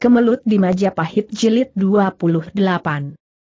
Kemelut di Majapahit Jilid 28.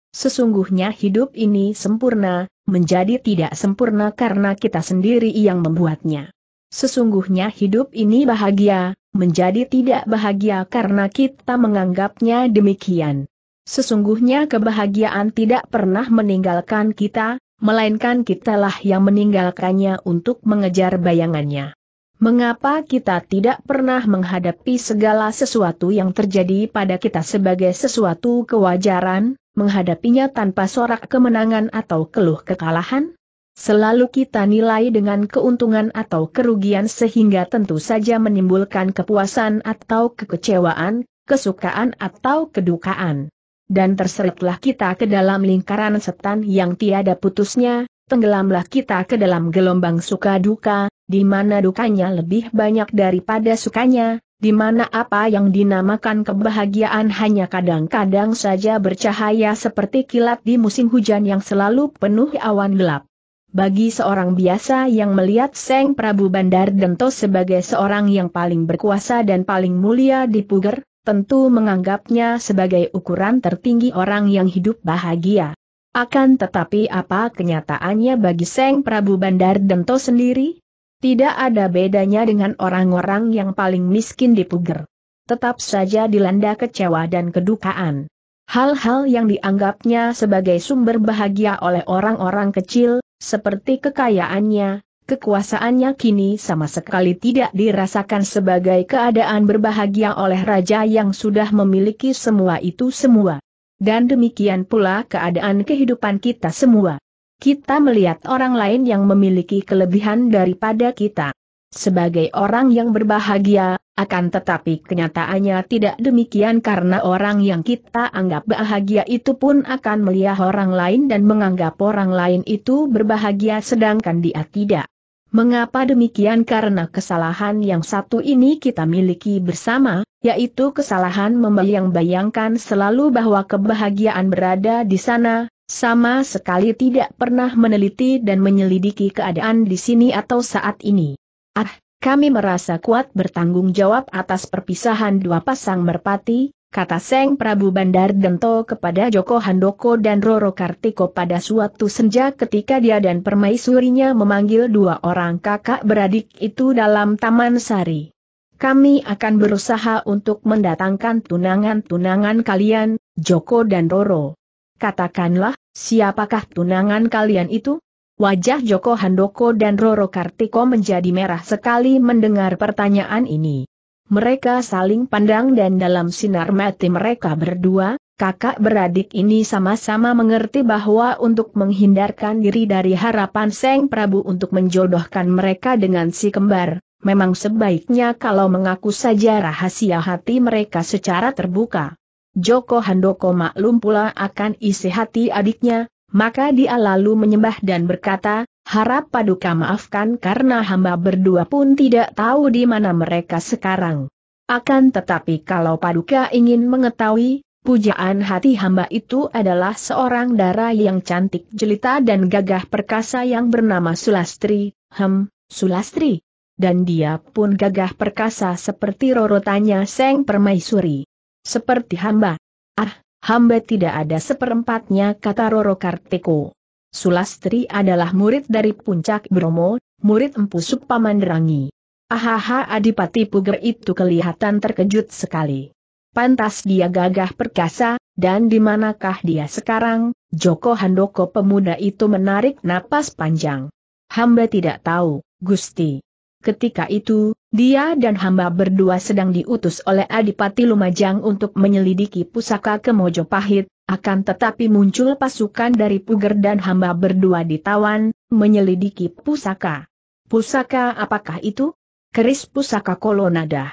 Sesungguhnya hidup ini sempurna, menjadi tidak sempurna karena kita sendiri yang membuatnya. Sesungguhnya hidup ini bahagia, menjadi tidak bahagia karena kita menganggapnya demikian. Sesungguhnya kebahagiaan tidak pernah meninggalkan kita, melainkan kitalah yang meninggalkannya untuk mengejar bayangannya. Mengapa kita tidak pernah menghadapi segala sesuatu yang terjadi pada kita sebagai sesuatu kewajaran, menghadapinya tanpa sorak kemenangan atau keluh kekalahan? Selalu kita nilai dengan keuntungan atau kerugian sehingga tentu saja menimbulkan kepuasan atau kekecewaan, kesukaan atau kedukaan. Dan terseretlah kita ke dalam lingkaran setan yang tiada putusnya, tenggelamlah kita ke dalam gelombang suka duka, di mana dukanya lebih banyak daripada sukanya, di mana apa yang dinamakan kebahagiaan hanya kadang-kadang saja bercahaya seperti kilat di musim hujan yang selalu penuh awan gelap. Bagi seorang biasa yang melihat Seng Prabu Bandar Dento sebagai seorang yang paling berkuasa dan paling mulia di Puger, tentu menganggapnya sebagai ukuran tertinggi orang yang hidup bahagia. Akan tetapi apa kenyataannya bagi Seng Prabu Bandar Dento sendiri? Tidak ada bedanya dengan orang-orang yang paling miskin di Puger. Tetap saja dilanda kecewa dan kedukaan. Hal-hal yang dianggapnya sebagai sumber bahagia oleh orang-orang kecil, seperti kekayaannya, kekuasaannya kini sama sekali tidak dirasakan sebagai keadaan berbahagia oleh raja yang sudah memiliki semua itu semua. Dan demikian pula keadaan kehidupan kita semua. Kita melihat orang lain yang memiliki kelebihan daripada kita. Sebagai orang yang berbahagia, akan tetapi kenyataannya tidak demikian karena orang yang kita anggap bahagia itu pun akan melihat orang lain dan menganggap orang lain itu berbahagia sedangkan dia tidak. Mengapa demikian? Karena kesalahan yang satu ini kita miliki bersama, yaitu kesalahan membayang-bayangkan selalu bahwa kebahagiaan berada di sana, sama sekali tidak pernah meneliti dan menyelidiki keadaan di sini atau saat ini. Ah, kami merasa kuat bertanggung jawab atas perpisahan dua pasang merpati, kata Seng Prabu Bandar Dento kepada Joko Handoko dan Roro Kartiko pada suatu senja ketika dia dan permaisurinya memanggil dua orang kakak beradik itu dalam Taman Sari. Kami akan berusaha untuk mendatangkan tunangan-tunangan kalian, Joko dan Roro. Katakanlah, siapakah tunangan kalian itu? Wajah Joko Handoko dan Roro Kartiko menjadi merah sekali mendengar pertanyaan ini. Mereka saling pandang dan dalam sinar mati mereka berdua, kakak beradik ini sama-sama mengerti bahwa untuk menghindarkan diri dari harapan Seng Prabu untuk menjodohkan mereka dengan si kembar, memang sebaiknya kalau mengaku saja rahasia hati mereka secara terbuka. Joko Handoko maklum pula akan isi hati adiknya, maka dia lalu menyembah dan berkata, harap paduka maafkan karena hamba berdua pun tidak tahu di mana mereka sekarang. Akan tetapi kalau paduka ingin mengetahui, pujaan hati hamba itu adalah seorang darah yang cantik jelita dan gagah perkasa yang bernama Sulastri, hem, Sulastri. Dan dia pun gagah perkasa seperti rorotannya Seng Permaisuri. Seperti hamba. Ah, hamba tidak ada seperempatnya kata Roro Kartiko. Sulastri adalah murid dari puncak Bromo, murid Empu Supamandrangi. Ahaha Adipati Puger itu kelihatan terkejut sekali. Pantas dia gagah perkasa, dan di manakah dia sekarang, Joko Handoko pemuda itu menarik napas panjang. Hamba tidak tahu, Gusti. Ketika itu, dia dan hamba berdua sedang diutus oleh Adipati Lumajang untuk menyelidiki pusaka Kemojopahit, akan tetapi muncul pasukan dari Puger dan hamba berdua ditawan, menyelidiki pusaka. Pusaka apakah itu? Keris pusaka Kolonada.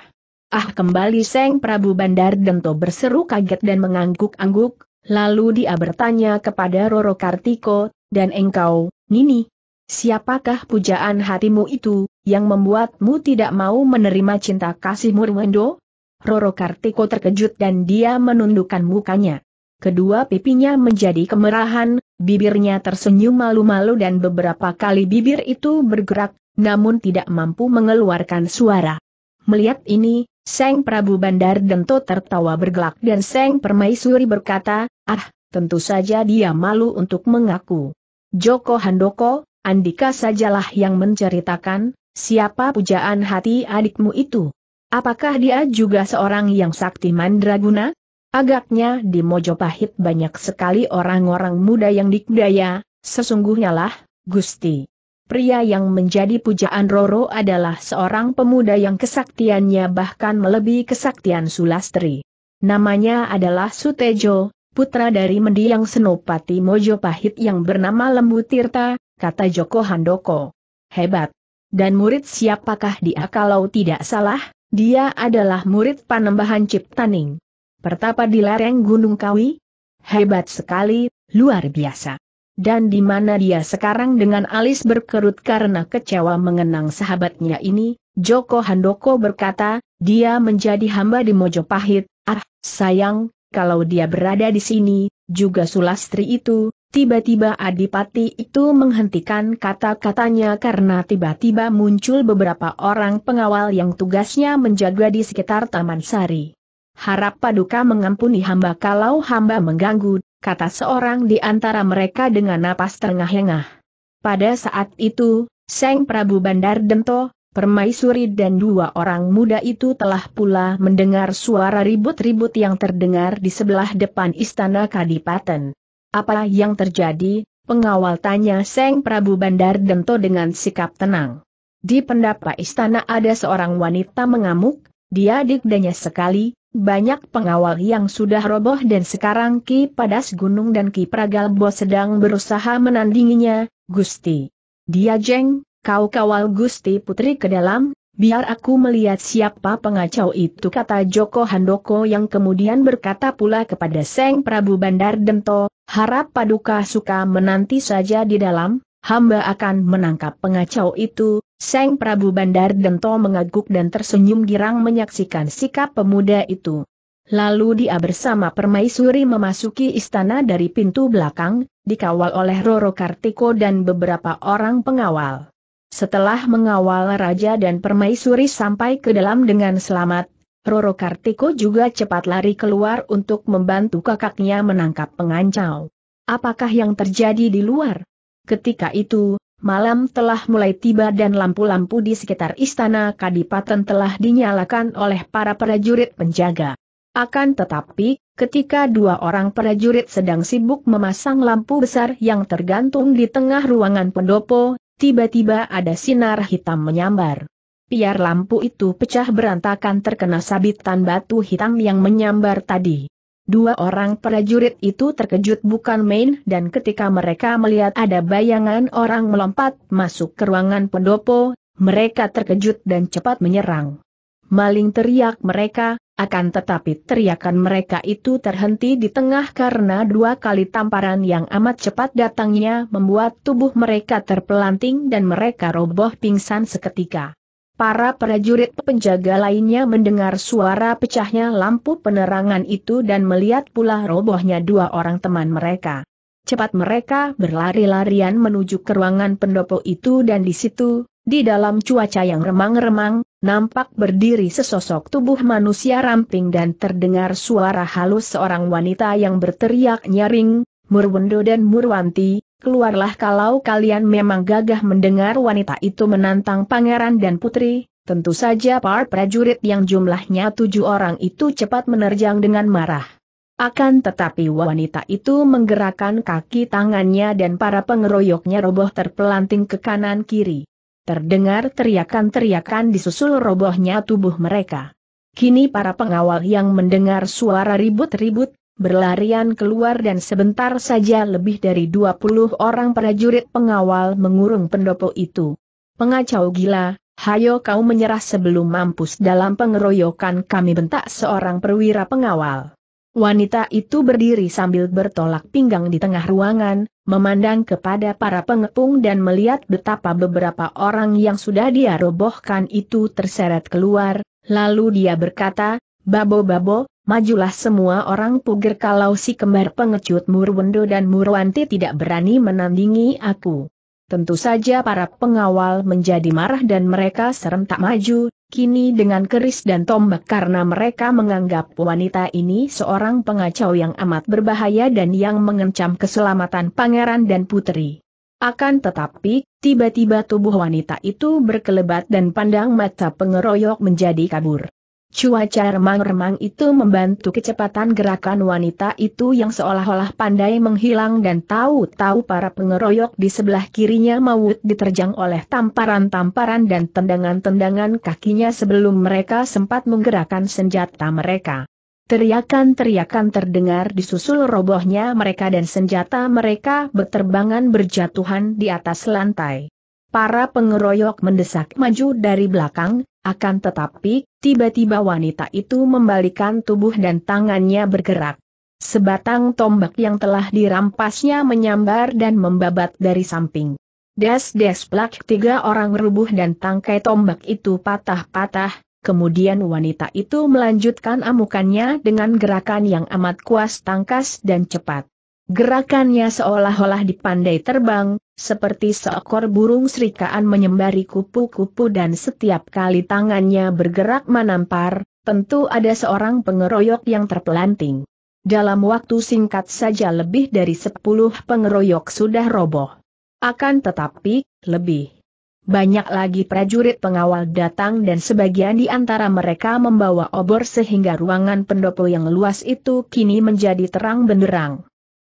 Ah kembali Seng Prabu Bandar Dento berseru kaget dan mengangguk-angguk, lalu dia bertanya kepada Roro Kartiko, dan engkau, Nini, siapakah pujaan hatimu itu, yang membuatmu tidak mau menerima cinta kasih Murwendo? Roro Kartiko terkejut dan dia menundukkan mukanya kedua pipinya menjadi kemerahan, bibirnya tersenyum malu-malu dan beberapa kali bibir itu bergerak, namun tidak mampu mengeluarkan suara. Melihat ini, Seng Prabu Bandar Dento tertawa bergelak dan Seng Permaisuri berkata, ah, tentu saja dia malu untuk mengaku. Joko Handoko, Andika sajalah yang menceritakan, siapa pujaan hati adikmu itu. Apakah dia juga seorang yang sakti mandraguna? Agaknya di Mojopahit banyak sekali orang-orang muda yang dikdaya, sesungguhnya lah, Gusti. Pria yang menjadi pujaan Roro adalah seorang pemuda yang kesaktiannya bahkan melebihi kesaktian Sulastri. Namanya adalah Sutejo, putra dari mendiang Senopati Mojopahit yang bernama Lembu Tirta, kata Joko Handoko. Hebat. Dan murid siapakah dia kalau tidak salah, dia adalah murid panembahan Ciptaning. Pertapa di lereng Gunung Kawi? Hebat sekali, luar biasa. Dan di mana dia sekarang dengan alis berkerut karena kecewa mengenang sahabatnya ini, Joko Handoko berkata, dia menjadi hamba di Mojopahit, ah, sayang, kalau dia berada di sini, juga Sulastri itu, tiba-tiba Adipati itu menghentikan kata-katanya karena tiba-tiba muncul beberapa orang pengawal yang tugasnya menjaga di sekitar Taman Sari. Harap paduka mengampuni hamba kalau hamba mengganggu, kata seorang di antara mereka dengan napas terengah-engah. Pada saat itu, Seng Prabu Bandar Dento, Permaisuri dan dua orang muda itu telah pula mendengar suara ribut-ribut yang terdengar di sebelah depan istana Kadipaten. Apa yang terjadi, pengawal tanya Seng Prabu Bandar Dento dengan sikap tenang. Di pendapa istana ada seorang wanita mengamuk, dia digdanya sekali, banyak pengawal yang sudah roboh dan sekarang Ki Padas Gunung dan Ki Pragalbo sedang berusaha menandinginya, Gusti. Dia jeng, kau kawal Gusti Putri ke dalam, biar aku melihat siapa pengacau itu kata Joko Handoko yang kemudian berkata pula kepada Seng Prabu Bandar Dento, harap Paduka suka menanti saja di dalam, hamba akan menangkap pengacau itu, Seng Prabu Bandar Dento mengaguk dan tersenyum girang menyaksikan sikap pemuda itu. Lalu dia bersama permaisuri memasuki istana dari pintu belakang, dikawal oleh Roro Kartiko dan beberapa orang pengawal. Setelah mengawal raja dan permaisuri sampai ke dalam dengan selamat, Roro Kartiko juga cepat lari keluar untuk membantu kakaknya menangkap pengancau. Apakah yang terjadi di luar? Ketika itu, malam telah mulai tiba dan lampu-lampu di sekitar istana kadipaten telah dinyalakan oleh para prajurit penjaga. Akan tetapi, ketika dua orang prajurit sedang sibuk memasang lampu besar yang tergantung di tengah ruangan pendopo, tiba-tiba ada sinar hitam menyambar. Piar lampu itu pecah berantakan terkena sabitan batu hitam yang menyambar tadi. Dua orang prajurit itu terkejut bukan main dan ketika mereka melihat ada bayangan orang melompat masuk ke ruangan pendopo, mereka terkejut dan cepat menyerang. Maling teriak mereka, akan tetapi teriakan mereka itu terhenti di tengah karena dua kali tamparan yang amat cepat datangnya membuat tubuh mereka terpelanting dan mereka roboh pingsan seketika. Para prajurit penjaga lainnya mendengar suara pecahnya lampu penerangan itu dan melihat pula robohnya dua orang teman mereka. Cepat mereka berlari-larian menuju ke ruangan pendopo itu dan di situ, di dalam cuaca yang remang-remang, nampak berdiri sesosok tubuh manusia ramping dan terdengar suara halus seorang wanita yang berteriak nyaring, Murwendo dan Murwanti, keluarlah kalau kalian memang gagah mendengar wanita itu menantang pangeran dan putri, tentu saja para prajurit yang jumlahnya tujuh orang itu cepat menerjang dengan marah. Akan tetapi wanita itu menggerakkan kaki tangannya dan para pengeroyoknya roboh terpelanting ke kanan kiri. Terdengar teriakan-teriakan disusul robohnya tubuh mereka. Kini para pengawal yang mendengar suara ribut-ribut, berlarian keluar dan sebentar saja lebih dari 20 orang prajurit pengawal mengurung pendopo itu. Pengacau gila, hayo kau menyerah sebelum mampus dalam pengeroyokan kami bentak seorang perwira pengawal. Wanita itu berdiri sambil bertolak pinggang di tengah ruangan, memandang kepada para pengepung dan melihat betapa beberapa orang yang sudah dia robohkan itu terseret keluar, lalu dia berkata, Babo-babo, majulah semua orang puger kalau si kembar pengecut Murwendo dan Murwanti tidak berani menandingi aku. Tentu saja para pengawal menjadi marah dan mereka serentak maju, kini dengan keris dan tombak karena mereka menganggap wanita ini seorang pengacau yang amat berbahaya dan yang mengencam keselamatan pangeran dan putri. Akan tetapi, tiba-tiba tubuh wanita itu berkelebat dan pandang mata pengeroyok menjadi kabur. Cuaca remang-remang itu membantu kecepatan gerakan wanita itu yang seolah-olah pandai menghilang dan tahu-tahu para pengeroyok di sebelah kirinya maut diterjang oleh tamparan-tamparan dan tendangan-tendangan kakinya sebelum mereka sempat menggerakkan senjata mereka. Teriakan-teriakan terdengar disusul robohnya mereka dan senjata mereka berterbangan berjatuhan di atas lantai para pengeroyok mendesak maju dari belakang, akan tetapi, tiba-tiba wanita itu membalikan tubuh dan tangannya bergerak. Sebatang tombak yang telah dirampasnya menyambar dan membabat dari samping. Des-des plak tiga orang rubuh dan tangkai tombak itu patah-patah, Kemudian wanita itu melanjutkan amukannya dengan gerakan yang amat kuas tangkas dan cepat. Gerakannya seolah-olah dipandai terbang, seperti seekor burung serikaan menyembari kupu-kupu dan setiap kali tangannya bergerak menampar, tentu ada seorang pengeroyok yang terpelanting. Dalam waktu singkat saja lebih dari sepuluh pengeroyok sudah roboh. Akan tetapi, lebih banyak lagi prajurit pengawal datang dan sebagian di antara mereka membawa obor sehingga ruangan pendopo yang luas itu kini menjadi terang benderang.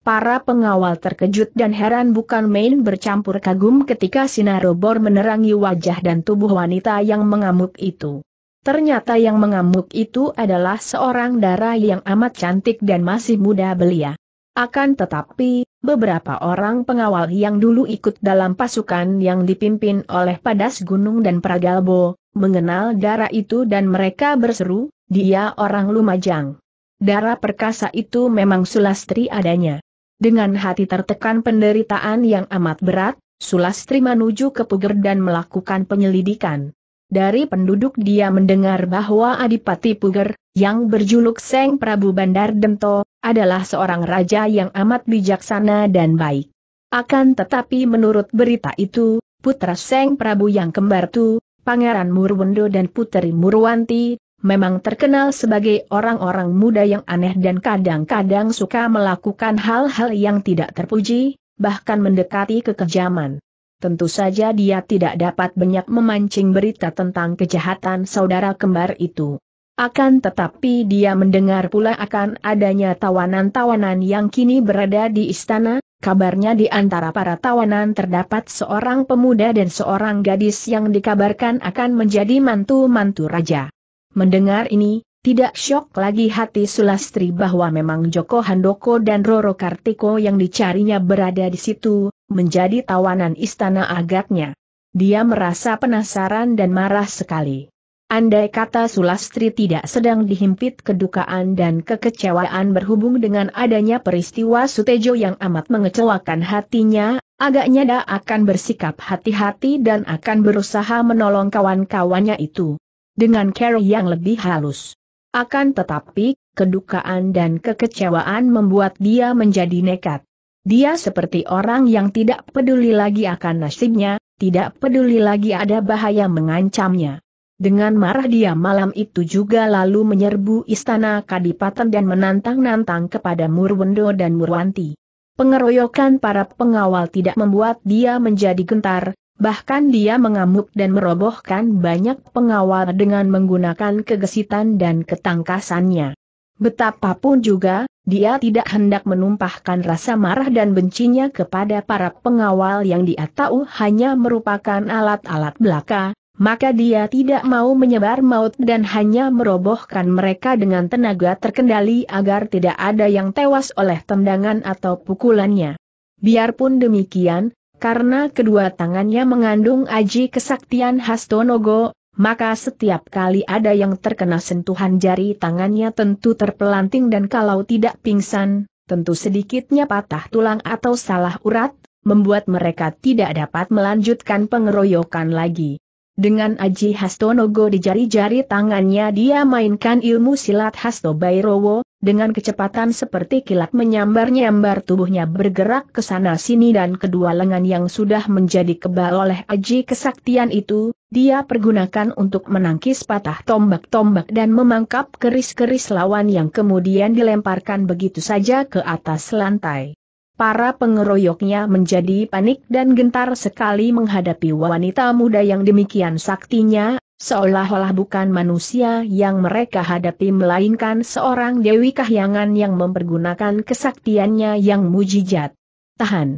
Para pengawal terkejut dan heran bukan main bercampur kagum ketika sinar obor menerangi wajah dan tubuh wanita yang mengamuk itu. Ternyata yang mengamuk itu adalah seorang dara yang amat cantik dan masih muda belia. Akan tetapi, beberapa orang pengawal yang dulu ikut dalam pasukan yang dipimpin oleh Padas Gunung dan Pragalbo, mengenal dara itu dan mereka berseru, dia orang Lumajang. Dara perkasa itu memang sulastri adanya. Dengan hati tertekan penderitaan yang amat berat, Sulastri menuju ke Puger dan melakukan penyelidikan. Dari penduduk dia mendengar bahwa Adipati Puger, yang berjuluk Seng Prabu Bandar Dento, adalah seorang raja yang amat bijaksana dan baik. Akan tetapi menurut berita itu, putra Seng Prabu yang kembar tu, Pangeran Murwendo dan Puteri Murwanti, memang terkenal sebagai orang-orang muda yang aneh dan kadang-kadang suka melakukan hal-hal yang tidak terpuji, bahkan mendekati kekejaman. Tentu saja dia tidak dapat banyak memancing berita tentang kejahatan saudara kembar itu. Akan tetapi dia mendengar pula akan adanya tawanan-tawanan yang kini berada di istana, kabarnya di antara para tawanan terdapat seorang pemuda dan seorang gadis yang dikabarkan akan menjadi mantu-mantu raja. Mendengar ini, tidak syok lagi hati Sulastri bahwa memang Joko Handoko dan Roro Kartiko yang dicarinya berada di situ, menjadi tawanan istana agaknya. Dia merasa penasaran dan marah sekali. Andai kata Sulastri tidak sedang dihimpit kedukaan dan kekecewaan berhubung dengan adanya peristiwa Sutejo yang amat mengecewakan hatinya, agaknya dia akan bersikap hati-hati dan akan berusaha menolong kawan-kawannya itu dengan cara yang lebih halus. Akan tetapi, kedukaan dan kekecewaan membuat dia menjadi nekat. Dia seperti orang yang tidak peduli lagi akan nasibnya, tidak peduli lagi ada bahaya mengancamnya. Dengan marah dia malam itu juga lalu menyerbu istana Kadipaten dan menantang-nantang kepada Murwendo dan Murwanti. Pengeroyokan para pengawal tidak membuat dia menjadi gentar, Bahkan dia mengamuk dan merobohkan banyak pengawal dengan menggunakan kegesitan dan ketangkasannya. Betapapun juga, dia tidak hendak menumpahkan rasa marah dan bencinya kepada para pengawal yang dia tahu hanya merupakan alat-alat belaka, maka dia tidak mau menyebar maut dan hanya merobohkan mereka dengan tenaga terkendali agar tidak ada yang tewas oleh tendangan atau pukulannya. Biarpun demikian, karena kedua tangannya mengandung aji kesaktian Hastonogo, maka setiap kali ada yang terkena sentuhan jari tangannya tentu terpelanting dan kalau tidak pingsan, tentu sedikitnya patah tulang atau salah urat, membuat mereka tidak dapat melanjutkan pengeroyokan lagi. Dengan Aji Hastonogo di jari-jari tangannya dia mainkan ilmu silat Hasto Bairowo, dengan kecepatan seperti kilat menyambar-nyambar tubuhnya bergerak ke sana-sini dan kedua lengan yang sudah menjadi kebal oleh Aji kesaktian itu, dia pergunakan untuk menangkis patah tombak-tombak dan memangkap keris-keris lawan yang kemudian dilemparkan begitu saja ke atas lantai para pengeroyoknya menjadi panik dan gentar sekali menghadapi wanita muda yang demikian saktinya, seolah-olah bukan manusia yang mereka hadapi melainkan seorang Dewi Kahyangan yang mempergunakan kesaktiannya yang mujijat. Tahan!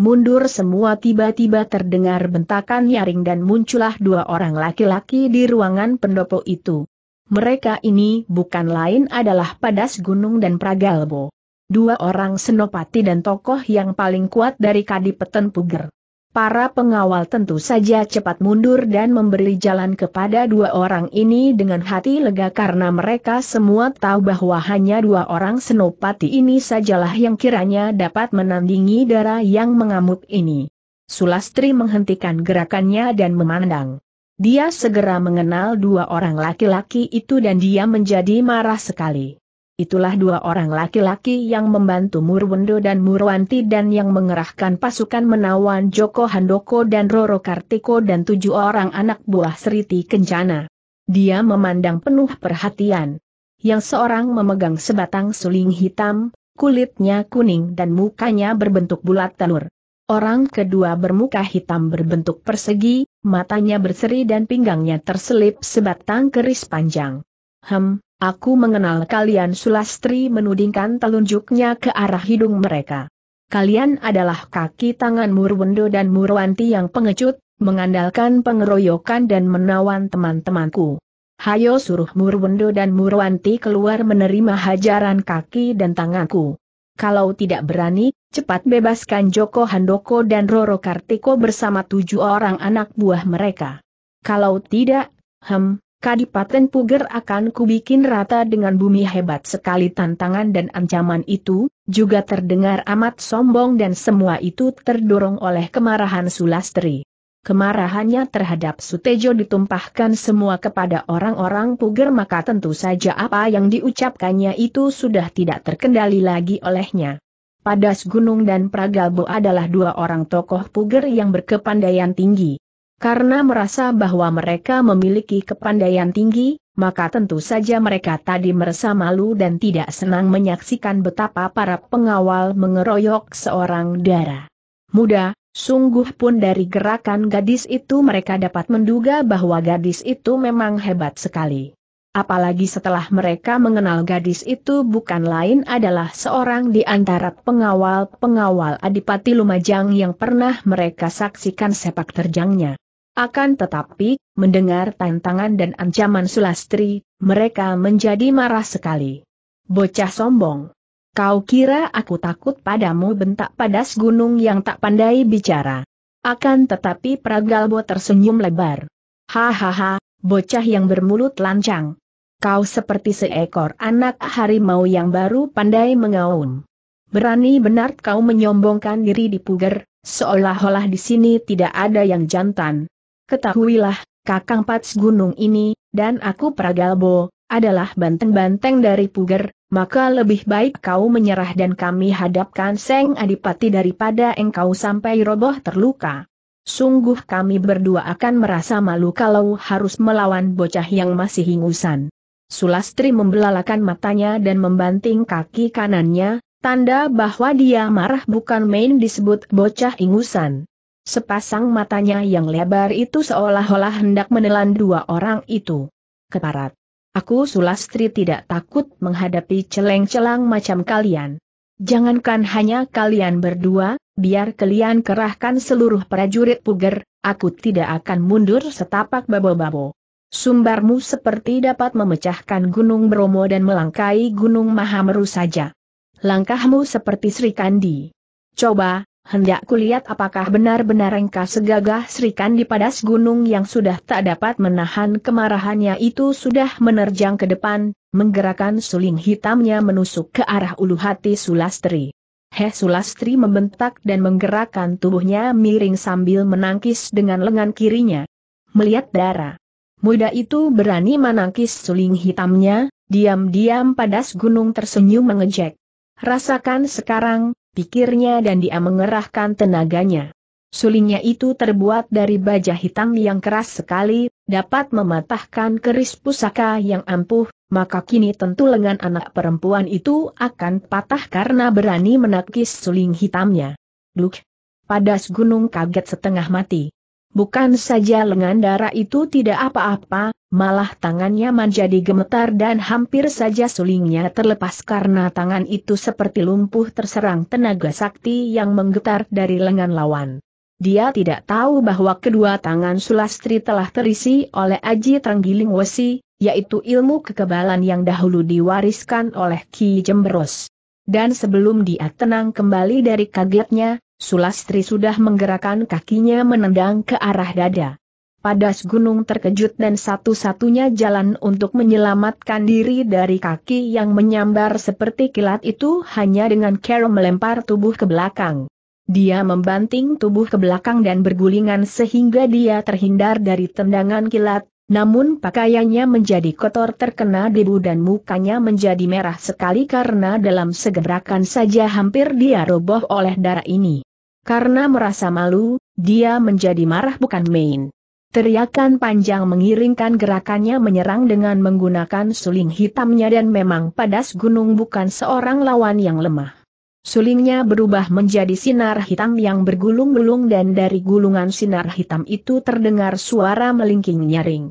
Mundur semua tiba-tiba terdengar bentakan nyaring dan muncullah dua orang laki-laki di ruangan pendopo itu. Mereka ini bukan lain adalah Padas Gunung dan Pragalbo dua orang senopati dan tokoh yang paling kuat dari Kadipaten Puger. Para pengawal tentu saja cepat mundur dan memberi jalan kepada dua orang ini dengan hati lega karena mereka semua tahu bahwa hanya dua orang senopati ini sajalah yang kiranya dapat menandingi darah yang mengamuk ini. Sulastri menghentikan gerakannya dan memandang. Dia segera mengenal dua orang laki-laki itu dan dia menjadi marah sekali itulah dua orang laki-laki yang membantu Murwendo dan Murwanti dan yang mengerahkan pasukan menawan Joko Handoko dan Roro Kartiko dan tujuh orang anak buah Seriti Kencana. Dia memandang penuh perhatian. Yang seorang memegang sebatang suling hitam, kulitnya kuning dan mukanya berbentuk bulat telur. Orang kedua bermuka hitam berbentuk persegi, matanya berseri dan pinggangnya terselip sebatang keris panjang. Hem, Aku mengenal kalian Sulastri menudingkan telunjuknya ke arah hidung mereka. Kalian adalah kaki tangan Murwendo dan Murwanti yang pengecut, mengandalkan pengeroyokan dan menawan teman-temanku. Hayo suruh Murwendo dan Murwanti keluar menerima hajaran kaki dan tanganku. Kalau tidak berani, cepat bebaskan Joko Handoko dan Roro Kartiko bersama tujuh orang anak buah mereka. Kalau tidak, hem, Kadipaten Puger akan kubikin rata dengan bumi hebat sekali tantangan dan ancaman itu, juga terdengar amat sombong dan semua itu terdorong oleh kemarahan Sulastri. Kemarahannya terhadap Sutejo ditumpahkan semua kepada orang-orang Puger maka tentu saja apa yang diucapkannya itu sudah tidak terkendali lagi olehnya. Padas Gunung dan Pragalbo adalah dua orang tokoh Puger yang berkepandaian tinggi. Karena merasa bahwa mereka memiliki kepandaian tinggi, maka tentu saja mereka tadi merasa malu dan tidak senang menyaksikan betapa para pengawal mengeroyok seorang dara. Muda, sungguh pun dari gerakan gadis itu mereka dapat menduga bahwa gadis itu memang hebat sekali. Apalagi setelah mereka mengenal gadis itu bukan lain adalah seorang di antara pengawal-pengawal Adipati Lumajang yang pernah mereka saksikan sepak terjangnya. Akan tetapi, mendengar tantangan dan ancaman Sulastri, mereka menjadi marah sekali. Bocah sombong. Kau kira aku takut padamu bentak padas gunung yang tak pandai bicara. Akan tetapi Pragalbo tersenyum lebar. Hahaha, bocah yang bermulut lancang. Kau seperti seekor anak harimau yang baru pandai mengaum. Berani benar kau menyombongkan diri di puger, seolah-olah di sini tidak ada yang jantan, Ketahuilah, Kakang Pats Gunung ini, dan aku Pragalbo, adalah banteng-banteng dari Puger, maka lebih baik kau menyerah dan kami hadapkan Seng Adipati daripada engkau sampai roboh terluka. Sungguh kami berdua akan merasa malu kalau harus melawan bocah yang masih ingusan. Sulastri membelalakan matanya dan membanting kaki kanannya, tanda bahwa dia marah bukan main disebut bocah ingusan. Sepasang matanya yang lebar itu seolah-olah hendak menelan dua orang itu. Keparat. Aku Sulastri tidak takut menghadapi celeng-celang macam kalian. Jangankan hanya kalian berdua, biar kalian kerahkan seluruh prajurit puger, aku tidak akan mundur setapak babo-babo. Sumbarmu seperti dapat memecahkan Gunung Bromo dan melangkai Gunung Mahameru saja. Langkahmu seperti Sri Kandi. Coba, hendak kulihat apakah benar-benar engkau segagah Sri Kandi padas gunung yang sudah tak dapat menahan kemarahannya itu sudah menerjang ke depan, menggerakkan suling hitamnya menusuk ke arah ulu hati Sulastri. Heh Sulastri membentak dan menggerakkan tubuhnya miring sambil menangkis dengan lengan kirinya. Melihat darah. Muda itu berani menangkis suling hitamnya, diam-diam padas gunung tersenyum mengejek. Rasakan sekarang, pikirnya dan dia mengerahkan tenaganya. Sulingnya itu terbuat dari baja hitam yang keras sekali, dapat mematahkan keris pusaka yang ampuh, maka kini tentu lengan anak perempuan itu akan patah karena berani menakis suling hitamnya. Duk! Padas gunung kaget setengah mati. Bukan saja lengan darah itu tidak apa-apa, malah tangannya menjadi gemetar dan hampir saja sulingnya terlepas karena tangan itu seperti lumpuh terserang tenaga sakti yang menggetar dari lengan lawan. Dia tidak tahu bahwa kedua tangan Sulastri telah terisi oleh Aji Trenggiling Wesi, yaitu ilmu kekebalan yang dahulu diwariskan oleh Ki Jembros. Dan sebelum dia tenang kembali dari kagetnya, Sulastri sudah menggerakkan kakinya menendang ke arah dada. Padas gunung terkejut dan satu-satunya jalan untuk menyelamatkan diri dari kaki yang menyambar seperti kilat itu hanya dengan cara melempar tubuh ke belakang. Dia membanting tubuh ke belakang dan bergulingan sehingga dia terhindar dari tendangan kilat, namun pakaiannya menjadi kotor terkena debu dan mukanya menjadi merah sekali karena dalam segerakan saja hampir dia roboh oleh darah ini. Karena merasa malu, dia menjadi marah bukan main. Teriakan panjang mengiringkan gerakannya menyerang dengan menggunakan suling hitamnya dan memang padas gunung bukan seorang lawan yang lemah. Sulingnya berubah menjadi sinar hitam yang bergulung-gulung dan dari gulungan sinar hitam itu terdengar suara melingking nyaring.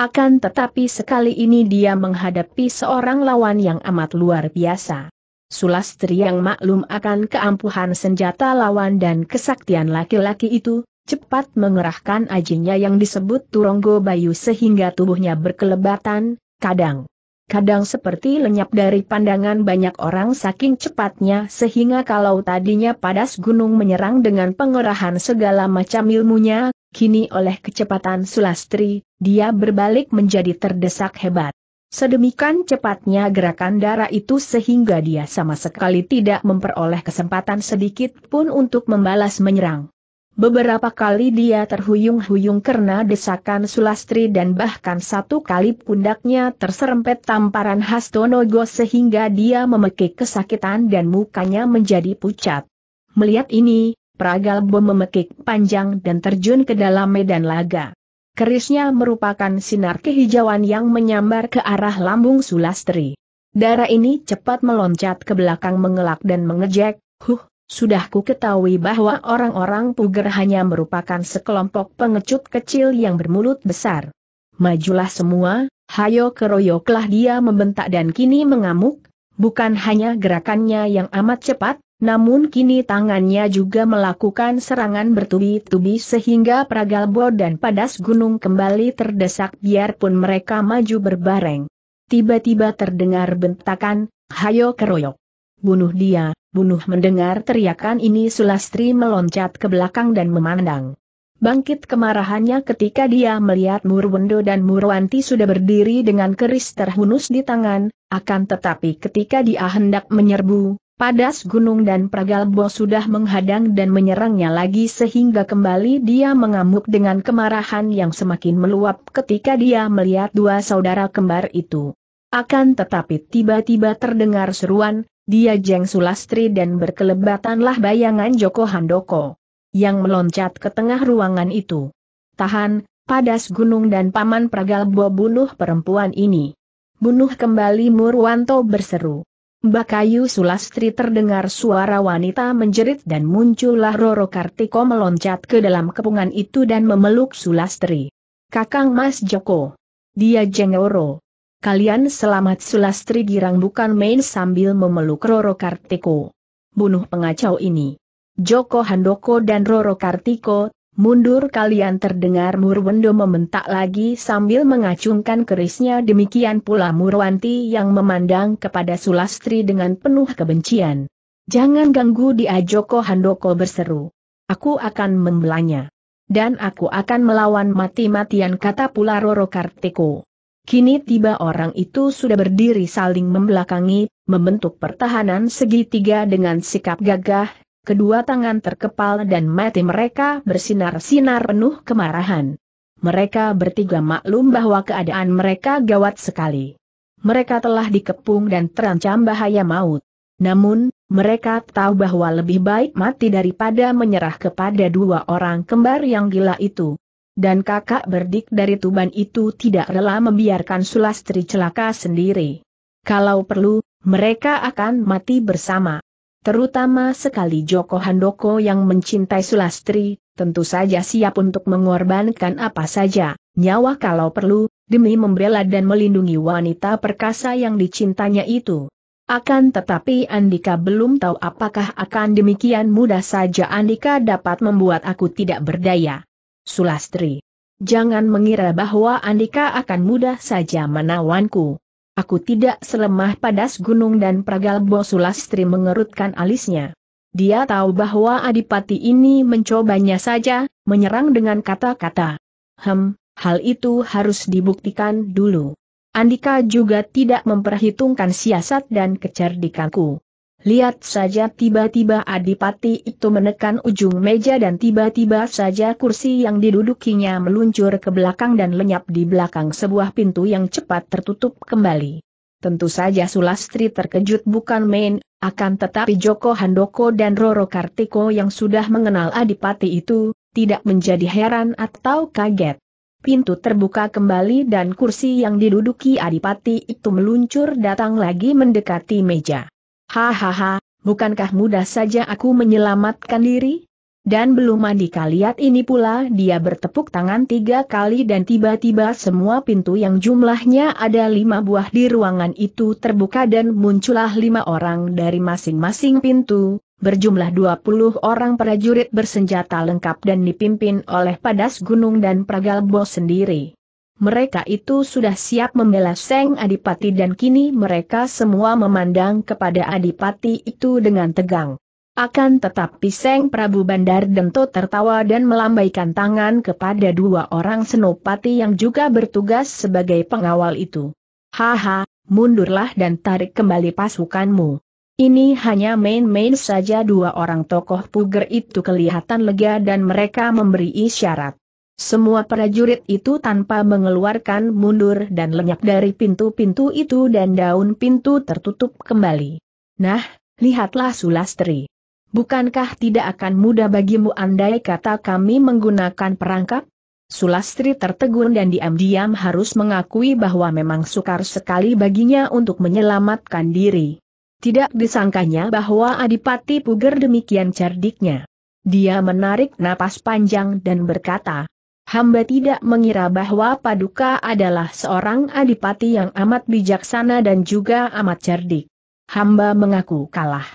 Akan tetapi sekali ini dia menghadapi seorang lawan yang amat luar biasa. Sulastri yang maklum akan keampuhan senjata lawan dan kesaktian laki-laki itu, cepat mengerahkan ajinya yang disebut Turonggo Bayu sehingga tubuhnya berkelebatan, kadang. Kadang seperti lenyap dari pandangan banyak orang saking cepatnya sehingga kalau tadinya padas gunung menyerang dengan pengerahan segala macam ilmunya, kini oleh kecepatan Sulastri, dia berbalik menjadi terdesak hebat. Sedemikian cepatnya gerakan darah itu sehingga dia sama sekali tidak memperoleh kesempatan sedikit pun untuk membalas menyerang. Beberapa kali dia terhuyung-huyung karena desakan Sulastri dan bahkan satu kali pundaknya terserempet tamparan Hastonogo sehingga dia memekik kesakitan dan mukanya menjadi pucat. Melihat ini, Pragalbo memekik panjang dan terjun ke dalam medan laga. Kerisnya merupakan sinar kehijauan yang menyambar ke arah lambung Sulastri. Darah ini cepat meloncat ke belakang mengelak dan mengejek, huh, sudah ku ketahui bahwa orang-orang puger hanya merupakan sekelompok pengecut kecil yang bermulut besar. Majulah semua, hayo keroyoklah dia membentak dan kini mengamuk, bukan hanya gerakannya yang amat cepat, namun kini tangannya juga melakukan serangan bertubi-tubi sehingga Pragalbo dan Padas Gunung kembali terdesak biarpun mereka maju berbareng. Tiba-tiba terdengar bentakan, hayo keroyok. Bunuh dia, bunuh mendengar teriakan ini Sulastri meloncat ke belakang dan memandang. Bangkit kemarahannya ketika dia melihat Murwendo dan Murwanti sudah berdiri dengan keris terhunus di tangan, akan tetapi ketika dia hendak menyerbu, Padas Gunung dan Pragalbo sudah menghadang dan menyerangnya lagi sehingga kembali dia mengamuk dengan kemarahan yang semakin meluap ketika dia melihat dua saudara kembar itu. Akan tetapi tiba-tiba terdengar seruan, dia jeng sulastri dan berkelebatanlah bayangan Joko Handoko yang meloncat ke tengah ruangan itu. Tahan, Padas Gunung dan Paman Pragalbo bunuh perempuan ini. Bunuh kembali Murwanto berseru. Bakayu Sulastri terdengar suara wanita menjerit dan muncullah Roro Kartiko meloncat ke dalam kepungan itu dan memeluk Sulastri. Kakang Mas Joko. Dia jengoro. Kalian selamat Sulastri girang bukan main sambil memeluk Roro Kartiko. Bunuh pengacau ini. Joko Handoko dan Roro Kartiko Mundur kalian terdengar Murwendo meminta lagi sambil mengacungkan kerisnya demikian pula Murwanti yang memandang kepada Sulastri dengan penuh kebencian. Jangan ganggu dia Joko Handoko berseru. Aku akan membelanya. Dan aku akan melawan mati-matian kata pula Roro Kartiko. Kini tiba orang itu sudah berdiri saling membelakangi, membentuk pertahanan segitiga dengan sikap gagah, kedua tangan terkepal dan mati mereka bersinar-sinar penuh kemarahan. Mereka bertiga maklum bahwa keadaan mereka gawat sekali. Mereka telah dikepung dan terancam bahaya maut. Namun, mereka tahu bahwa lebih baik mati daripada menyerah kepada dua orang kembar yang gila itu. Dan kakak berdik dari Tuban itu tidak rela membiarkan Sulastri celaka sendiri. Kalau perlu, mereka akan mati bersama. Terutama sekali Joko Handoko yang mencintai Sulastri, tentu saja siap untuk mengorbankan apa saja, nyawa kalau perlu, demi membela dan melindungi wanita perkasa yang dicintanya itu. Akan tetapi Andika belum tahu apakah akan demikian mudah saja Andika dapat membuat aku tidak berdaya. Sulastri. Jangan mengira bahwa Andika akan mudah saja menawanku. Aku tidak selemah padas gunung dan Pragalbo bosulastri mengerutkan alisnya. Dia tahu bahwa adipati ini mencobanya saja, menyerang dengan kata-kata. Hem, hal itu harus dibuktikan dulu. Andika juga tidak memperhitungkan siasat dan kecerdikanku. Lihat saja tiba-tiba adipati itu menekan ujung meja dan tiba-tiba saja kursi yang didudukinya meluncur ke belakang dan lenyap di belakang sebuah pintu yang cepat tertutup kembali. Tentu saja Sulastri terkejut bukan main, akan tetapi Joko Handoko dan Roro Kartiko yang sudah mengenal adipati itu, tidak menjadi heran atau kaget. Pintu terbuka kembali dan kursi yang diduduki adipati itu meluncur datang lagi mendekati meja. Hahaha, bukankah mudah saja aku menyelamatkan diri? Dan belum mandi kaliat ini pula dia bertepuk tangan tiga kali dan tiba-tiba semua pintu yang jumlahnya ada lima buah di ruangan itu terbuka dan muncullah lima orang dari masing-masing pintu, berjumlah dua puluh orang prajurit bersenjata lengkap dan dipimpin oleh Padas Gunung dan Pragalbo sendiri mereka itu sudah siap membela Seng Adipati dan kini mereka semua memandang kepada Adipati itu dengan tegang. Akan tetapi Seng Prabu Bandar Dento tertawa dan melambaikan tangan kepada dua orang senopati yang juga bertugas sebagai pengawal itu. Haha, mundurlah dan tarik kembali pasukanmu. Ini hanya main-main saja dua orang tokoh puger itu kelihatan lega dan mereka memberi isyarat. Semua prajurit itu tanpa mengeluarkan mundur dan lenyap dari pintu-pintu itu dan daun pintu tertutup kembali. Nah, lihatlah Sulastri. Bukankah tidak akan mudah bagimu andai kata kami menggunakan perangkap? Sulastri tertegun dan diam-diam harus mengakui bahwa memang sukar sekali baginya untuk menyelamatkan diri. Tidak disangkanya bahwa Adipati Puger demikian cerdiknya. Dia menarik napas panjang dan berkata, hamba tidak mengira bahwa Paduka adalah seorang adipati yang amat bijaksana dan juga amat cerdik. Hamba mengaku kalah.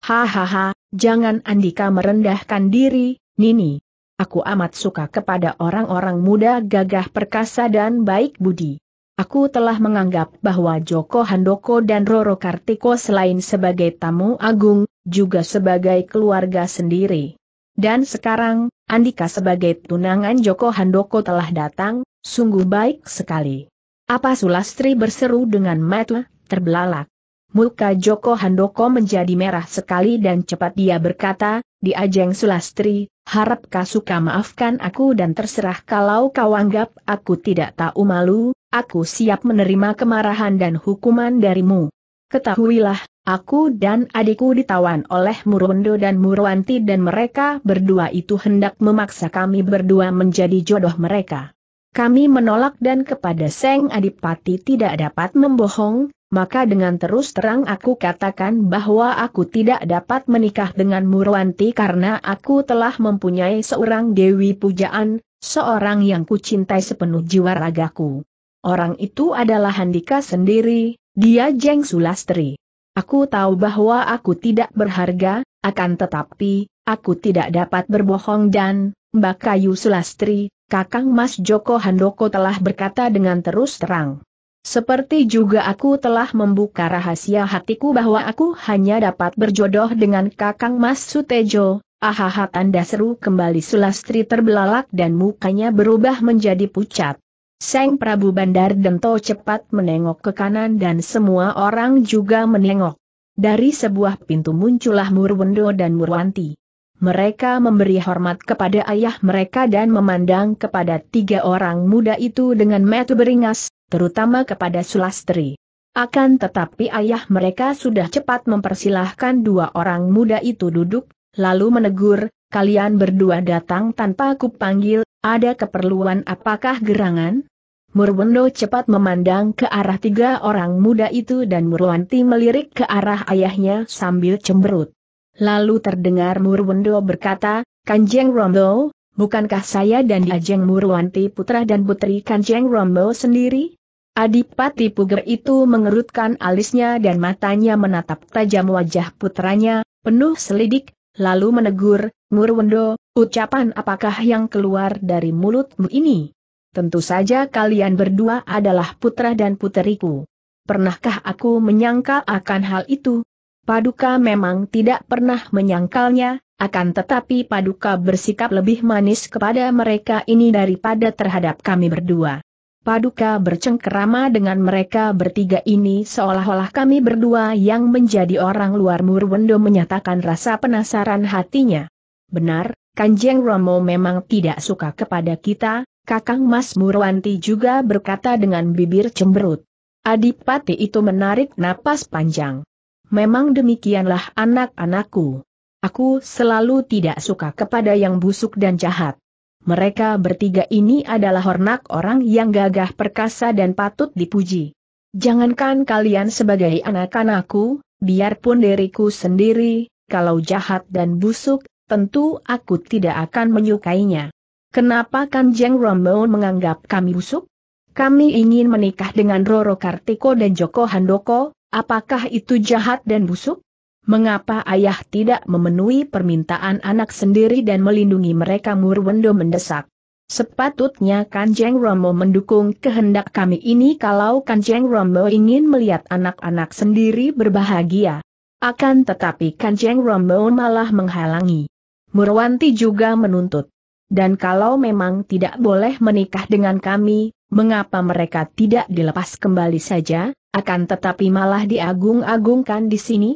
Hahaha, jangan Andika merendahkan diri, Nini. Aku amat suka kepada orang-orang muda gagah perkasa dan baik budi. Aku telah menganggap bahwa Joko Handoko dan Roro Kartiko selain sebagai tamu agung, juga sebagai keluarga sendiri. Dan sekarang, Andika sebagai tunangan Joko Handoko telah datang, sungguh baik sekali. Apa Sulastri berseru dengan mata terbelalak. Muka Joko Handoko menjadi merah sekali dan cepat dia berkata, di ajeng Sulastri, harap kau suka maafkan aku dan terserah kalau kau anggap aku tidak tahu malu, aku siap menerima kemarahan dan hukuman darimu. Ketahuilah, aku dan adikku ditawan oleh Murundo dan Murwanti dan mereka berdua itu hendak memaksa kami berdua menjadi jodoh mereka. Kami menolak dan kepada Seng Adipati tidak dapat membohong, maka dengan terus terang aku katakan bahwa aku tidak dapat menikah dengan Murwanti karena aku telah mempunyai seorang Dewi Pujaan, seorang yang kucintai sepenuh jiwa ragaku. Orang itu adalah Handika sendiri, dia Jeng Sulastri. Aku tahu bahwa aku tidak berharga, akan tetapi, aku tidak dapat berbohong dan, Mbak Kayu Sulastri, Kakang Mas Joko Handoko telah berkata dengan terus terang. Seperti juga aku telah membuka rahasia hatiku bahwa aku hanya dapat berjodoh dengan Kakang Mas Sutejo, ahaha tanda seru kembali Sulastri terbelalak dan mukanya berubah menjadi pucat. Seng Prabu Bandar Dento cepat menengok ke kanan dan semua orang juga menengok. Dari sebuah pintu muncullah Murwendo dan Murwanti. Mereka memberi hormat kepada ayah mereka dan memandang kepada tiga orang muda itu dengan metu beringas, terutama kepada Sulastri. Akan tetapi ayah mereka sudah cepat mempersilahkan dua orang muda itu duduk, lalu menegur, kalian berdua datang tanpa kupanggil. Ada keperluan apakah gerangan? Murwendo cepat memandang ke arah tiga orang muda itu dan Murwanti melirik ke arah ayahnya sambil cemberut. Lalu terdengar Murwendo berkata, Kanjeng Rombo, bukankah saya dan Ajeng Murwanti putra dan putri Kanjeng Rombo sendiri? Adipati Puger itu mengerutkan alisnya dan matanya menatap tajam wajah putranya, penuh selidik, lalu menegur, Murwendo, ucapan apakah yang keluar dari mulutmu ini? Tentu saja kalian berdua adalah putra dan puteriku. Pernahkah aku menyangka akan hal itu? Paduka memang tidak pernah menyangkalnya, akan tetapi Paduka bersikap lebih manis kepada mereka ini daripada terhadap kami berdua. Paduka bercengkerama dengan mereka bertiga ini seolah-olah kami berdua yang menjadi orang luar Murwendo menyatakan rasa penasaran hatinya. Benar, Kanjeng Romo memang tidak suka kepada kita, Kakang Mas Murwanti juga berkata dengan bibir cemberut. Adipati itu menarik napas panjang. Memang demikianlah anak-anakku. Aku selalu tidak suka kepada yang busuk dan jahat. Mereka bertiga ini adalah hornak orang yang gagah perkasa dan patut dipuji. Jangankan kalian sebagai anak-anakku, biarpun diriku sendiri, kalau jahat dan busuk, tentu aku tidak akan menyukainya. Kenapa Kanjeng Rombo menganggap kami busuk? Kami ingin menikah dengan Roro Kartiko dan Joko Handoko, apakah itu jahat dan busuk? mengapa ayah tidak memenuhi permintaan anak sendiri dan melindungi mereka Murwendo mendesak. Sepatutnya Kanjeng Romo mendukung kehendak kami ini kalau Kanjeng Romo ingin melihat anak-anak sendiri berbahagia. Akan tetapi Kanjeng Romo malah menghalangi. Murwanti juga menuntut. Dan kalau memang tidak boleh menikah dengan kami, mengapa mereka tidak dilepas kembali saja, akan tetapi malah diagung-agungkan di sini?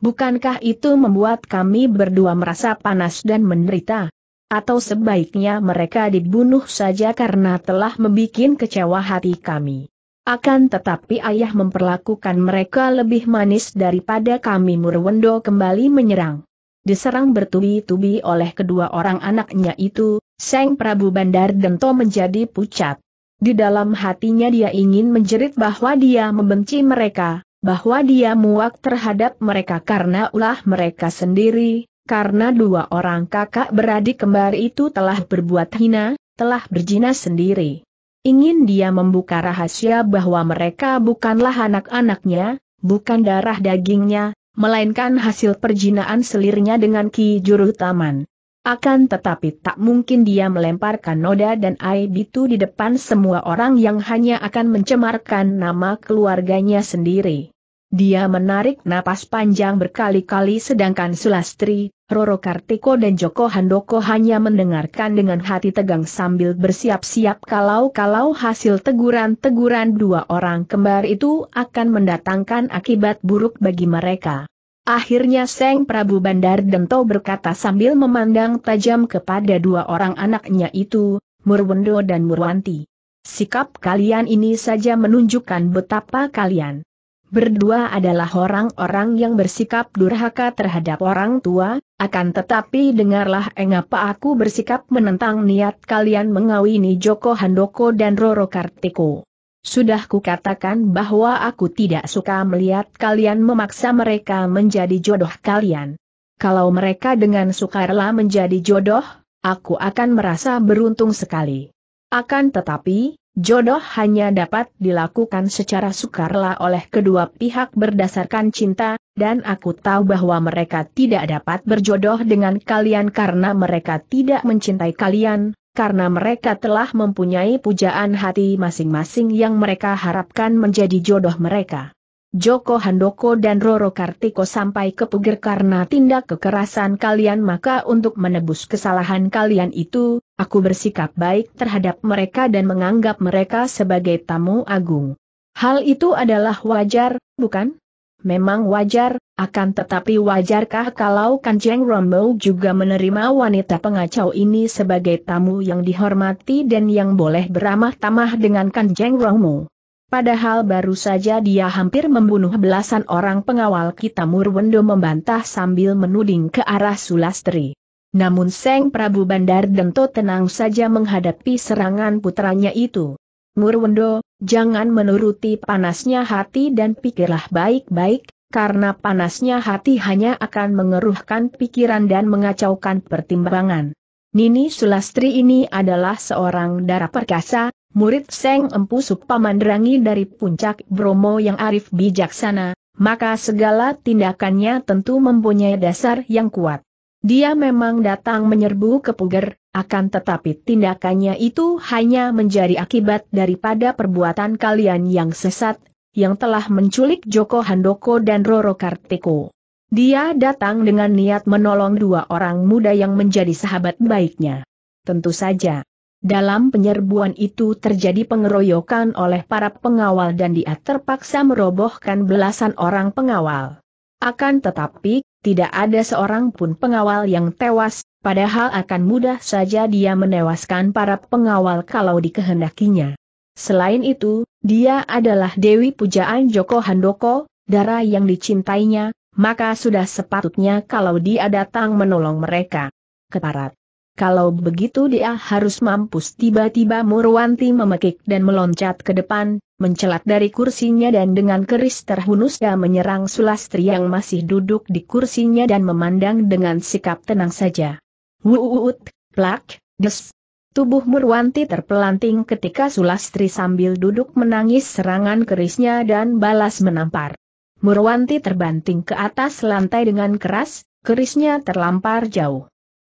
Bukankah itu membuat kami berdua merasa panas dan menderita? Atau sebaiknya mereka dibunuh saja karena telah membuat kecewa hati kami. Akan tetapi ayah memperlakukan mereka lebih manis daripada kami Murwendo kembali menyerang. Diserang bertubi-tubi oleh kedua orang anaknya itu, Seng Prabu Bandar Dento menjadi pucat. Di dalam hatinya dia ingin menjerit bahwa dia membenci mereka, bahwa dia muak terhadap mereka karena ulah mereka sendiri, karena dua orang kakak beradik kembar itu telah berbuat hina, telah berjina sendiri. Ingin dia membuka rahasia bahwa mereka bukanlah anak-anaknya, bukan darah dagingnya, melainkan hasil perjinaan selirnya dengan Ki Juru Taman. Akan tetapi tak mungkin dia melemparkan noda dan aib itu di depan semua orang yang hanya akan mencemarkan nama keluarganya sendiri. Dia menarik napas panjang berkali-kali sedangkan Sulastri, Roro Kartiko dan Joko Handoko hanya mendengarkan dengan hati tegang sambil bersiap-siap kalau-kalau hasil teguran-teguran dua orang kembar itu akan mendatangkan akibat buruk bagi mereka. Akhirnya Seng Prabu Bandar Dento berkata sambil memandang tajam kepada dua orang anaknya itu, Murwendo dan Murwanti. Sikap kalian ini saja menunjukkan betapa kalian berdua adalah orang-orang yang bersikap durhaka terhadap orang tua, akan tetapi dengarlah engapa aku bersikap menentang niat kalian mengawini Joko Handoko dan Roro Kartiko. Sudah kukatakan bahwa aku tidak suka melihat kalian memaksa mereka menjadi jodoh kalian. Kalau mereka dengan sukarela menjadi jodoh, aku akan merasa beruntung sekali. Akan tetapi, jodoh hanya dapat dilakukan secara sukarela oleh kedua pihak berdasarkan cinta, dan aku tahu bahwa mereka tidak dapat berjodoh dengan kalian karena mereka tidak mencintai kalian, karena mereka telah mempunyai pujaan hati masing-masing yang mereka harapkan menjadi jodoh mereka. Joko Handoko dan Roro Kartiko sampai ke puger karena tindak kekerasan kalian maka untuk menebus kesalahan kalian itu, aku bersikap baik terhadap mereka dan menganggap mereka sebagai tamu agung. Hal itu adalah wajar, bukan? memang wajar, akan tetapi wajarkah kalau Kanjeng Romo juga menerima wanita pengacau ini sebagai tamu yang dihormati dan yang boleh beramah-tamah dengan Kanjeng Romo? Padahal baru saja dia hampir membunuh belasan orang pengawal kita Murwendo membantah sambil menuding ke arah Sulastri. Namun Seng Prabu Bandar Dento tenang saja menghadapi serangan putranya itu. Murwendo, jangan menuruti panasnya hati dan pikirlah baik-baik, karena panasnya hati hanya akan mengeruhkan pikiran dan mengacaukan pertimbangan. Nini Sulastri ini adalah seorang darah perkasa, murid Seng Empu Supamandrangi dari puncak Bromo yang arif bijaksana, maka segala tindakannya tentu mempunyai dasar yang kuat. Dia memang datang menyerbu ke Puger, akan tetapi tindakannya itu hanya menjadi akibat daripada perbuatan kalian yang sesat, yang telah menculik Joko Handoko dan Roro Kartiko. Dia datang dengan niat menolong dua orang muda yang menjadi sahabat baiknya. Tentu saja. Dalam penyerbuan itu terjadi pengeroyokan oleh para pengawal dan dia terpaksa merobohkan belasan orang pengawal. Akan tetapi, tidak ada seorang pun pengawal yang tewas, padahal akan mudah saja dia menewaskan para pengawal kalau dikehendakinya. Selain itu, dia adalah Dewi Pujaan Joko Handoko, darah yang dicintainya, maka sudah sepatutnya kalau dia datang menolong mereka. Keparat. Kalau begitu dia harus mampus tiba-tiba Murwanti memekik dan meloncat ke depan, mencelat dari kursinya dan dengan keris terhunus dia menyerang Sulastri yang masih duduk di kursinya dan memandang dengan sikap tenang saja. Wuut, plak, des. Tubuh Murwanti terpelanting ketika Sulastri sambil duduk menangis serangan kerisnya dan balas menampar. Murwanti terbanting ke atas lantai dengan keras, kerisnya terlampar jauh.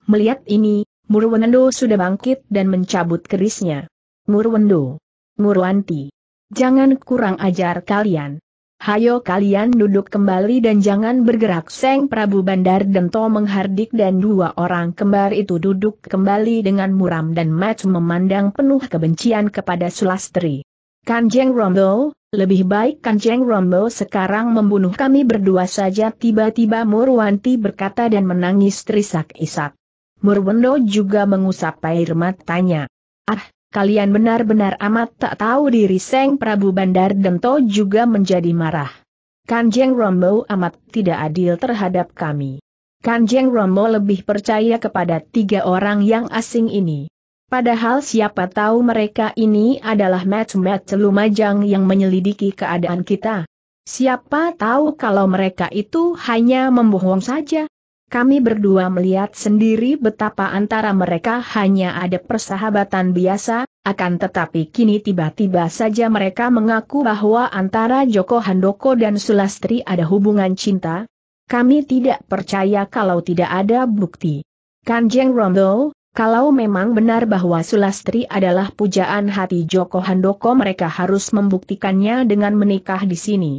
Melihat ini, Murwendo sudah bangkit dan mencabut kerisnya. Murwendo. Murwanti. Jangan kurang ajar kalian. Hayo kalian duduk kembali dan jangan bergerak. Seng Prabu Bandar Dento menghardik dan dua orang kembar itu duduk kembali dengan muram dan Mats memandang penuh kebencian kepada Sulastri. Kanjeng Rombo, lebih baik Kanjeng Rombo sekarang membunuh kami berdua saja tiba-tiba Murwanti berkata dan menangis terisak-isak. Murwendo juga mengusap air matanya. Ah, kalian benar-benar amat tak tahu diri Seng Prabu Bandar Dento juga menjadi marah. Kanjeng Romo amat tidak adil terhadap kami. Kanjeng Romo lebih percaya kepada tiga orang yang asing ini. Padahal siapa tahu mereka ini adalah match-match lumajang yang menyelidiki keadaan kita. Siapa tahu kalau mereka itu hanya membohong saja. Kami berdua melihat sendiri betapa antara mereka hanya ada persahabatan biasa, akan tetapi kini tiba-tiba saja mereka mengaku bahwa antara Joko Handoko dan Sulastri ada hubungan cinta. Kami tidak percaya kalau tidak ada bukti. Kanjeng Rondo, kalau memang benar bahwa Sulastri adalah pujaan hati Joko Handoko mereka harus membuktikannya dengan menikah di sini.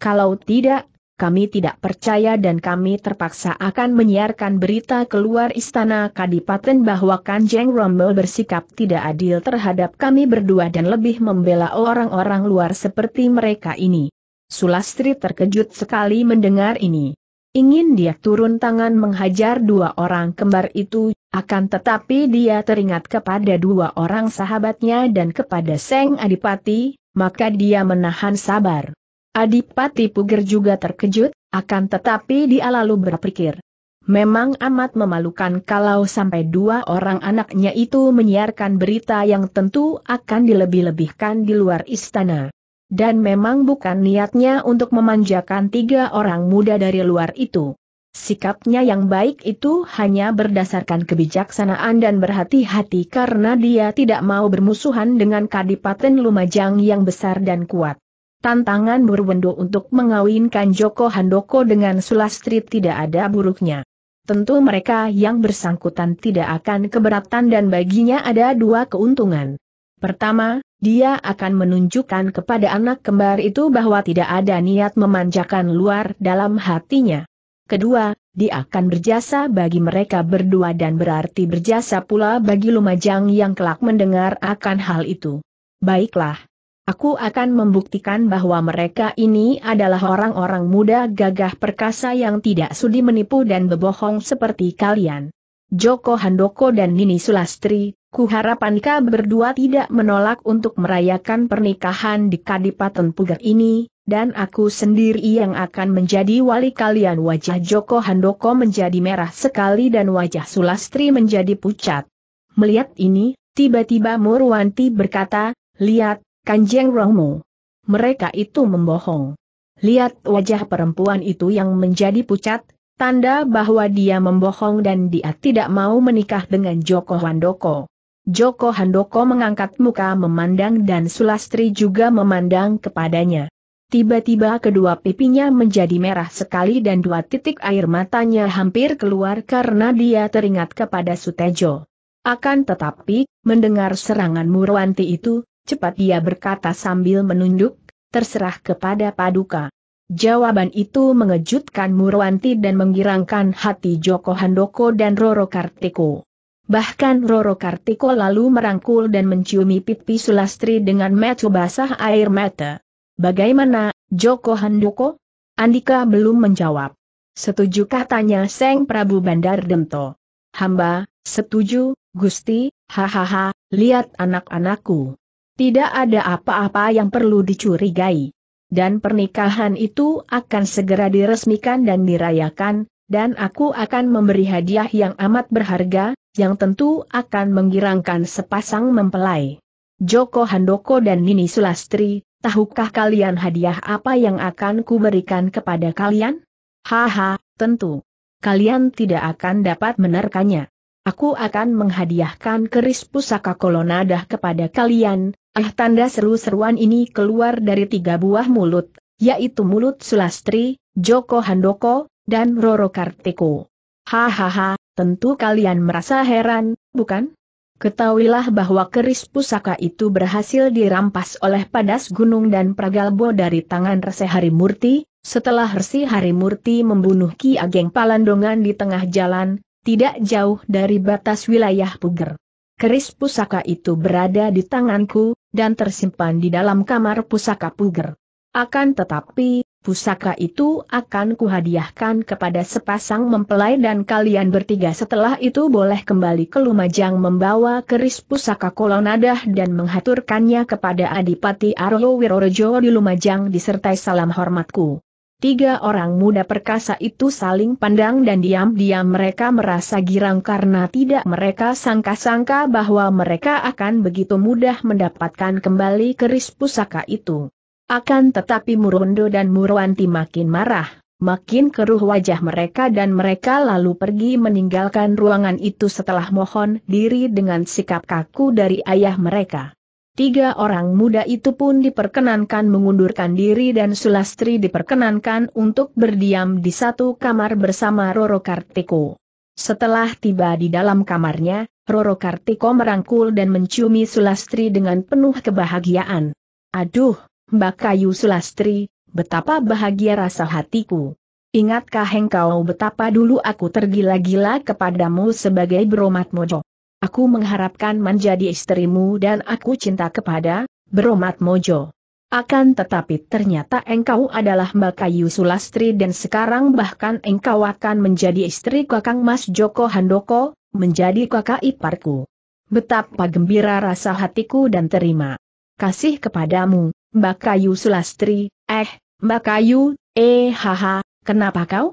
Kalau tidak, kami tidak percaya dan kami terpaksa akan menyiarkan berita keluar istana Kadipaten bahwa Kanjeng Rommel bersikap tidak adil terhadap kami berdua dan lebih membela orang-orang luar seperti mereka ini. Sulastri terkejut sekali mendengar ini. Ingin dia turun tangan menghajar dua orang kembar itu, akan tetapi dia teringat kepada dua orang sahabatnya dan kepada Seng Adipati, maka dia menahan sabar. Adipati Puger juga terkejut, akan tetapi dia lalu berpikir. Memang amat memalukan kalau sampai dua orang anaknya itu menyiarkan berita yang tentu akan dilebih-lebihkan di luar istana. Dan memang bukan niatnya untuk memanjakan tiga orang muda dari luar itu. Sikapnya yang baik itu hanya berdasarkan kebijaksanaan dan berhati-hati karena dia tidak mau bermusuhan dengan Kadipaten Lumajang yang besar dan kuat. Tantangan Burwendo untuk mengawinkan Joko Handoko dengan Sulastri tidak ada buruknya. Tentu mereka yang bersangkutan tidak akan keberatan dan baginya ada dua keuntungan. Pertama, dia akan menunjukkan kepada anak kembar itu bahwa tidak ada niat memanjakan luar dalam hatinya. Kedua, dia akan berjasa bagi mereka berdua dan berarti berjasa pula bagi Lumajang yang kelak mendengar akan hal itu. Baiklah, Aku akan membuktikan bahwa mereka ini adalah orang-orang muda gagah perkasa yang tidak sudi menipu dan berbohong seperti kalian. Joko Handoko dan Nini Sulastri, kuharapankah berdua tidak menolak untuk merayakan pernikahan di Kadipaten Puger ini, dan aku sendiri yang akan menjadi wali kalian. Wajah Joko Handoko menjadi merah sekali dan wajah Sulastri menjadi pucat. Melihat ini, tiba-tiba Murwanti berkata, Lihat, Kanjeng Romo. Mereka itu membohong. Lihat wajah perempuan itu yang menjadi pucat, tanda bahwa dia membohong dan dia tidak mau menikah dengan Joko Handoko. Joko Handoko mengangkat muka memandang dan Sulastri juga memandang kepadanya. Tiba-tiba kedua pipinya menjadi merah sekali dan dua titik air matanya hampir keluar karena dia teringat kepada Sutejo. Akan tetapi, mendengar serangan Murwanti itu, cepat ia berkata sambil menunduk, terserah kepada Paduka. Jawaban itu mengejutkan Murwanti dan menggirangkan hati Joko Handoko dan Roro Kartiko. Bahkan Roro Kartiko lalu merangkul dan menciumi pipi Sulastri dengan mata basah air mata. Bagaimana, Joko Handoko? Andika belum menjawab. Setuju katanya Seng Prabu Bandar Demto. Hamba, setuju, Gusti, hahaha, lihat anak-anakku. Tidak ada apa-apa yang perlu dicurigai. Dan pernikahan itu akan segera diresmikan dan dirayakan, dan aku akan memberi hadiah yang amat berharga, yang tentu akan menggirangkan sepasang mempelai. Joko Handoko dan Nini Sulastri, tahukah kalian hadiah apa yang akan kuberikan kepada kalian? Haha, tentu. Kalian tidak akan dapat menerkannya. Aku akan menghadiahkan keris pusaka kolonadah kepada kalian, ah tanda seru-seruan ini keluar dari tiga buah mulut, yaitu mulut Sulastri, Joko Handoko, dan Roro Kartiko. Hahaha, tentu kalian merasa heran, bukan? Ketahuilah bahwa keris pusaka itu berhasil dirampas oleh Padas Gunung dan Pragalbo dari tangan Resi Harimurti, setelah Resi Harimurti membunuh Ki Ageng Palandongan di tengah jalan, tidak jauh dari batas wilayah Puger. Keris pusaka itu berada di tanganku, dan tersimpan di dalam kamar pusaka Puger. Akan tetapi, pusaka itu akan kuhadiahkan kepada sepasang mempelai dan kalian bertiga setelah itu boleh kembali ke Lumajang membawa keris pusaka Kolonadah dan menghaturkannya kepada Adipati Arlo Wirorejo di Lumajang disertai salam hormatku. Tiga orang muda perkasa itu saling pandang dan diam-diam mereka merasa girang karena tidak mereka sangka-sangka bahwa mereka akan begitu mudah mendapatkan kembali keris pusaka itu. Akan tetapi Murondo dan Murwanti makin marah, makin keruh wajah mereka dan mereka lalu pergi meninggalkan ruangan itu setelah mohon diri dengan sikap kaku dari ayah mereka. Tiga orang muda itu pun diperkenankan mengundurkan diri dan Sulastri diperkenankan untuk berdiam di satu kamar bersama Roro Kartiko. Setelah tiba di dalam kamarnya, Roro Kartiko merangkul dan menciumi Sulastri dengan penuh kebahagiaan. Aduh, Mbak Kayu Sulastri, betapa bahagia rasa hatiku. Ingatkah engkau betapa dulu aku tergila-gila kepadamu sebagai beromat mojo? Aku mengharapkan menjadi istrimu dan aku cinta kepada, beromat Mojo. Akan tetapi ternyata engkau adalah Mbak Kayu Sulastri dan sekarang bahkan engkau akan menjadi istri kakang Mas Joko Handoko, menjadi kakak iparku. Betapa gembira rasa hatiku dan terima kasih kepadamu, Mbak Kayu Sulastri, eh, Mbak Kayu, eh haha, kenapa kau?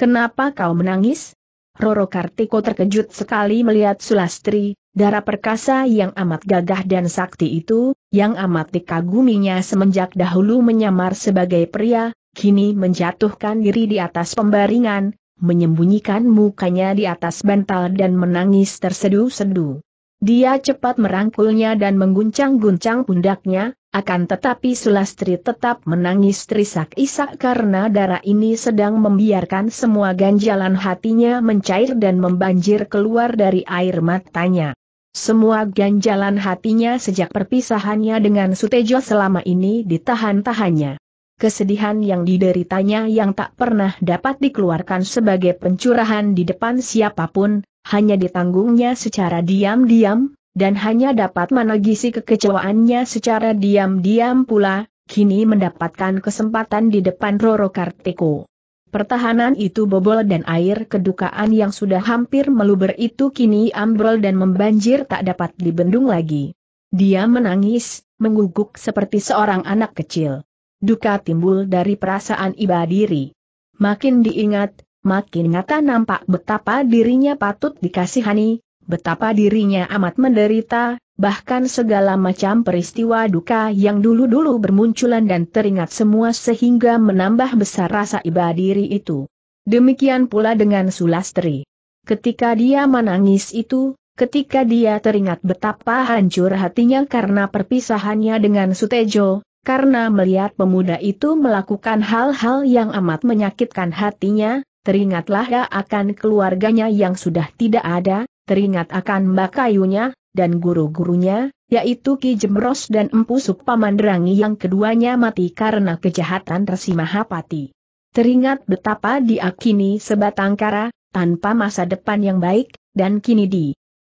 Kenapa kau menangis? Roro Kartiko terkejut sekali melihat Sulastri, darah perkasa yang amat gagah dan sakti itu, yang amat dikaguminya semenjak dahulu menyamar sebagai pria, kini menjatuhkan diri di atas pembaringan, menyembunyikan mukanya di atas bantal dan menangis tersedu-sedu. Dia cepat merangkulnya dan mengguncang-guncang pundaknya, akan tetapi Sulastri tetap menangis terisak-isak karena darah ini sedang membiarkan semua ganjalan hatinya mencair dan membanjir keluar dari air matanya. Semua ganjalan hatinya sejak perpisahannya dengan Sutejo selama ini ditahan-tahannya. Kesedihan yang dideritanya yang tak pernah dapat dikeluarkan sebagai pencurahan di depan siapapun, hanya ditanggungnya secara diam-diam, dan hanya dapat menagisi kekecewaannya secara diam-diam pula, kini mendapatkan kesempatan di depan Roro Kartiko. Pertahanan itu bobol dan air kedukaan yang sudah hampir meluber itu kini ambrol dan membanjir tak dapat dibendung lagi. Dia menangis, mengguguk seperti seorang anak kecil. Duka timbul dari perasaan iba diri. Makin diingat, makin nyata nampak betapa dirinya patut dikasihani, betapa dirinya amat menderita, bahkan segala macam peristiwa duka yang dulu-dulu bermunculan dan teringat semua sehingga menambah besar rasa iba diri itu. Demikian pula dengan Sulastri. Ketika dia menangis itu, ketika dia teringat betapa hancur hatinya karena perpisahannya dengan Sutejo, karena melihat pemuda itu melakukan hal-hal yang amat menyakitkan hatinya, teringatlah akan keluarganya yang sudah tidak ada, teringat akan Mbak Kayunya, dan guru-gurunya, yaitu Ki Jemros dan Empu Sukpamandrangi yang keduanya mati karena kejahatan Resi Mahapati. Teringat betapa diakini sebatang kara, tanpa masa depan yang baik, dan kini di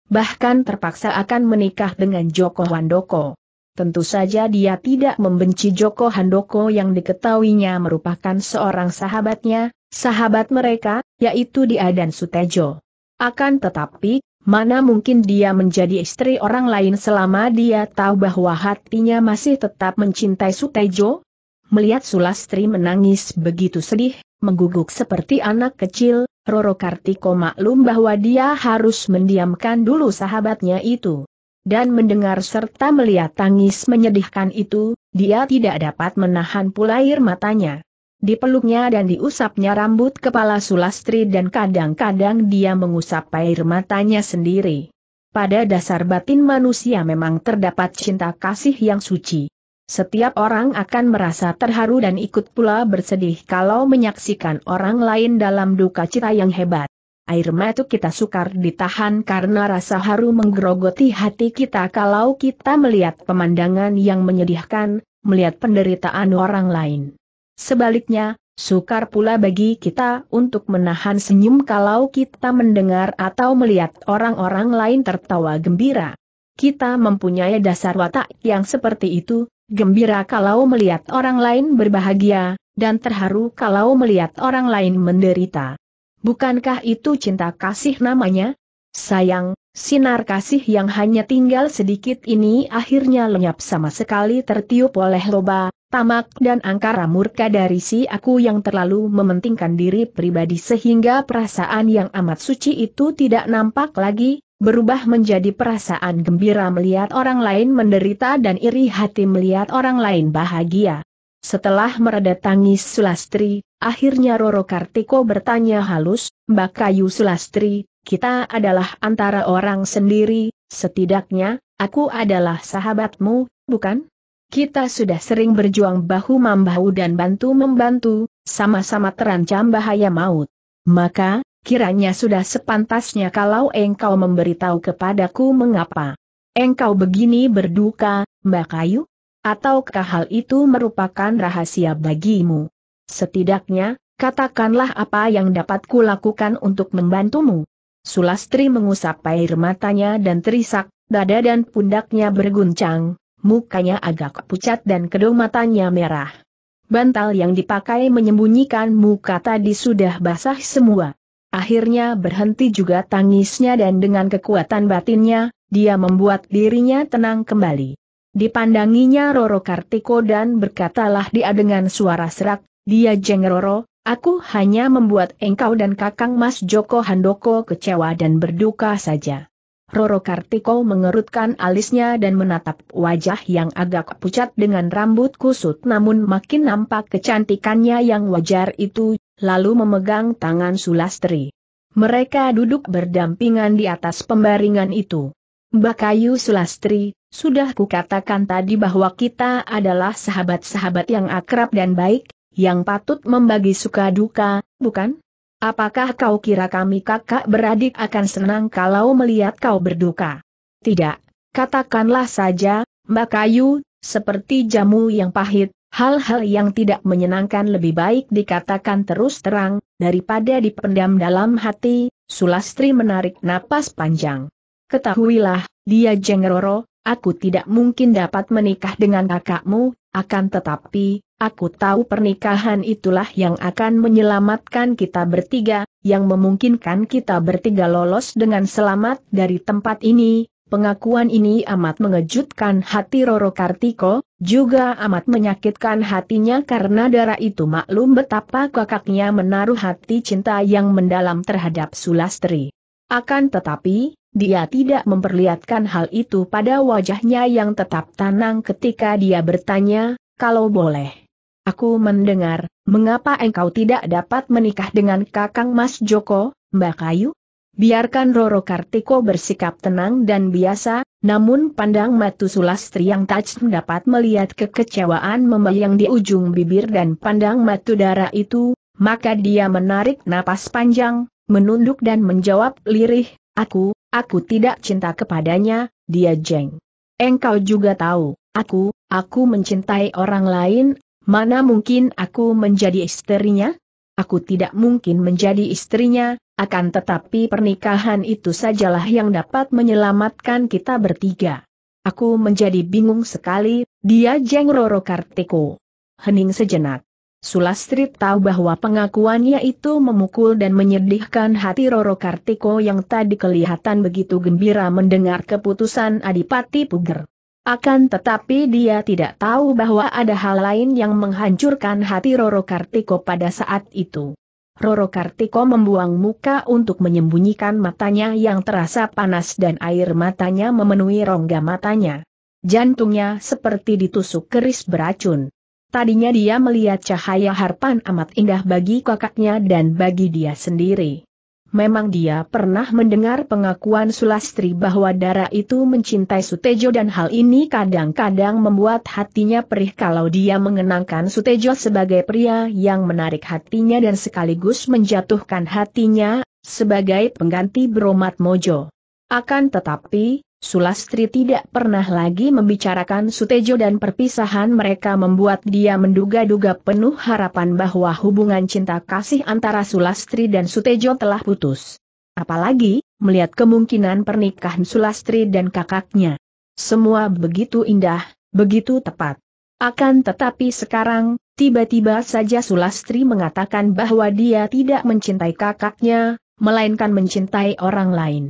bahkan terpaksa akan menikah dengan Joko Handoko. Tentu saja dia tidak membenci Joko Handoko yang diketahuinya merupakan seorang sahabatnya, sahabat mereka, yaitu dia dan Sutejo. Akan tetapi, Mana mungkin dia menjadi istri orang lain selama dia tahu bahwa hatinya masih tetap mencintai Sutejo? Melihat Sulastri menangis begitu sedih, mengguguk seperti anak kecil, Roro Kartiko maklum bahwa dia harus mendiamkan dulu sahabatnya itu. Dan mendengar serta melihat tangis menyedihkan itu, dia tidak dapat menahan pula air matanya dipeluknya dan diusapnya rambut kepala Sulastri dan kadang-kadang dia mengusap air matanya sendiri. Pada dasar batin manusia memang terdapat cinta kasih yang suci. Setiap orang akan merasa terharu dan ikut pula bersedih kalau menyaksikan orang lain dalam duka cita yang hebat. Air mata kita sukar ditahan karena rasa haru menggerogoti hati kita kalau kita melihat pemandangan yang menyedihkan, melihat penderitaan orang lain. Sebaliknya, sukar pula bagi kita untuk menahan senyum kalau kita mendengar atau melihat orang-orang lain tertawa gembira. Kita mempunyai dasar watak yang seperti itu, gembira kalau melihat orang lain berbahagia, dan terharu kalau melihat orang lain menderita. Bukankah itu cinta kasih namanya? Sayang, Sinar kasih yang hanya tinggal sedikit ini akhirnya lenyap sama sekali tertiup oleh loba, tamak dan angkara murka dari si aku yang terlalu mementingkan diri pribadi sehingga perasaan yang amat suci itu tidak nampak lagi, berubah menjadi perasaan gembira melihat orang lain menderita dan iri hati melihat orang lain bahagia. Setelah mereda tangis Sulastri, akhirnya Roro Kartiko bertanya halus, Mbak Kayu Sulastri, kita adalah antara orang sendiri, setidaknya, aku adalah sahabatmu, bukan? Kita sudah sering berjuang bahu-membahu dan bantu-membantu, sama-sama terancam bahaya maut. Maka, kiranya sudah sepantasnya kalau engkau memberitahu kepadaku mengapa engkau begini berduka, Mbak Kayu? Ataukah hal itu merupakan rahasia bagimu? Setidaknya, katakanlah apa yang dapat kulakukan untuk membantumu. Sulastri mengusap air matanya dan terisak, dada dan pundaknya berguncang, mukanya agak pucat dan kedua matanya merah. Bantal yang dipakai menyembunyikan muka tadi sudah basah semua. Akhirnya berhenti juga tangisnya dan dengan kekuatan batinnya, dia membuat dirinya tenang kembali. Dipandanginya Roro Kartiko dan berkatalah dia dengan suara serak, dia jeng Roro, Aku hanya membuat engkau dan kakang Mas Joko Handoko kecewa dan berduka saja. Roro Kartiko mengerutkan alisnya dan menatap wajah yang agak pucat dengan rambut kusut namun makin nampak kecantikannya yang wajar itu, lalu memegang tangan Sulastri. Mereka duduk berdampingan di atas pembaringan itu. Mbak Kayu Sulastri, sudah kukatakan tadi bahwa kita adalah sahabat-sahabat yang akrab dan baik, yang patut membagi suka duka, bukan? Apakah kau kira kami kakak beradik akan senang kalau melihat kau berduka? Tidak, katakanlah saja, Mbak Kayu, seperti jamu yang pahit, hal-hal yang tidak menyenangkan lebih baik dikatakan terus terang, daripada dipendam dalam hati, Sulastri menarik napas panjang. Ketahuilah, dia jengroro, aku tidak mungkin dapat menikah dengan kakakmu, akan tetapi, aku tahu pernikahan itulah yang akan menyelamatkan kita bertiga, yang memungkinkan kita bertiga lolos dengan selamat dari tempat ini. Pengakuan ini amat mengejutkan hati Roro Kartiko, juga amat menyakitkan hatinya karena darah itu maklum betapa kakaknya menaruh hati cinta yang mendalam terhadap Sulastri. Akan tetapi, dia tidak memperlihatkan hal itu pada wajahnya yang tetap tenang ketika dia bertanya, kalau boleh. Aku mendengar, mengapa engkau tidak dapat menikah dengan kakang Mas Joko, Mbak Kayu? Biarkan Roro Kartiko bersikap tenang dan biasa, namun pandang Matu Sulastri yang tajam dapat melihat kekecewaan membayang di ujung bibir dan pandang Matu darah itu, maka dia menarik napas panjang, menunduk dan menjawab lirih, Aku, Aku tidak cinta kepadanya, dia jeng. Engkau juga tahu, aku, aku mencintai orang lain, mana mungkin aku menjadi istrinya? Aku tidak mungkin menjadi istrinya, akan tetapi pernikahan itu sajalah yang dapat menyelamatkan kita bertiga. Aku menjadi bingung sekali, dia jeng Roro Kartiko. Hening sejenak. Sulastri tahu bahwa pengakuannya itu memukul dan menyedihkan hati Roro Kartiko yang tadi kelihatan begitu gembira mendengar keputusan Adipati Puger. Akan tetapi dia tidak tahu bahwa ada hal lain yang menghancurkan hati Roro Kartiko pada saat itu. Roro Kartiko membuang muka untuk menyembunyikan matanya yang terasa panas dan air matanya memenuhi rongga matanya. Jantungnya seperti ditusuk keris beracun. Tadinya dia melihat cahaya Harpan amat indah bagi kakaknya dan bagi dia sendiri. Memang dia pernah mendengar pengakuan Sulastri bahwa Dara itu mencintai Sutejo dan hal ini kadang-kadang membuat hatinya perih kalau dia mengenangkan Sutejo sebagai pria yang menarik hatinya dan sekaligus menjatuhkan hatinya, sebagai pengganti Bromat Mojo. Akan tetapi, Sulastri tidak pernah lagi membicarakan Sutejo dan perpisahan mereka membuat dia menduga-duga penuh harapan bahwa hubungan cinta kasih antara Sulastri dan Sutejo telah putus. Apalagi, melihat kemungkinan pernikahan Sulastri dan kakaknya. Semua begitu indah, begitu tepat. Akan tetapi sekarang, tiba-tiba saja Sulastri mengatakan bahwa dia tidak mencintai kakaknya, melainkan mencintai orang lain.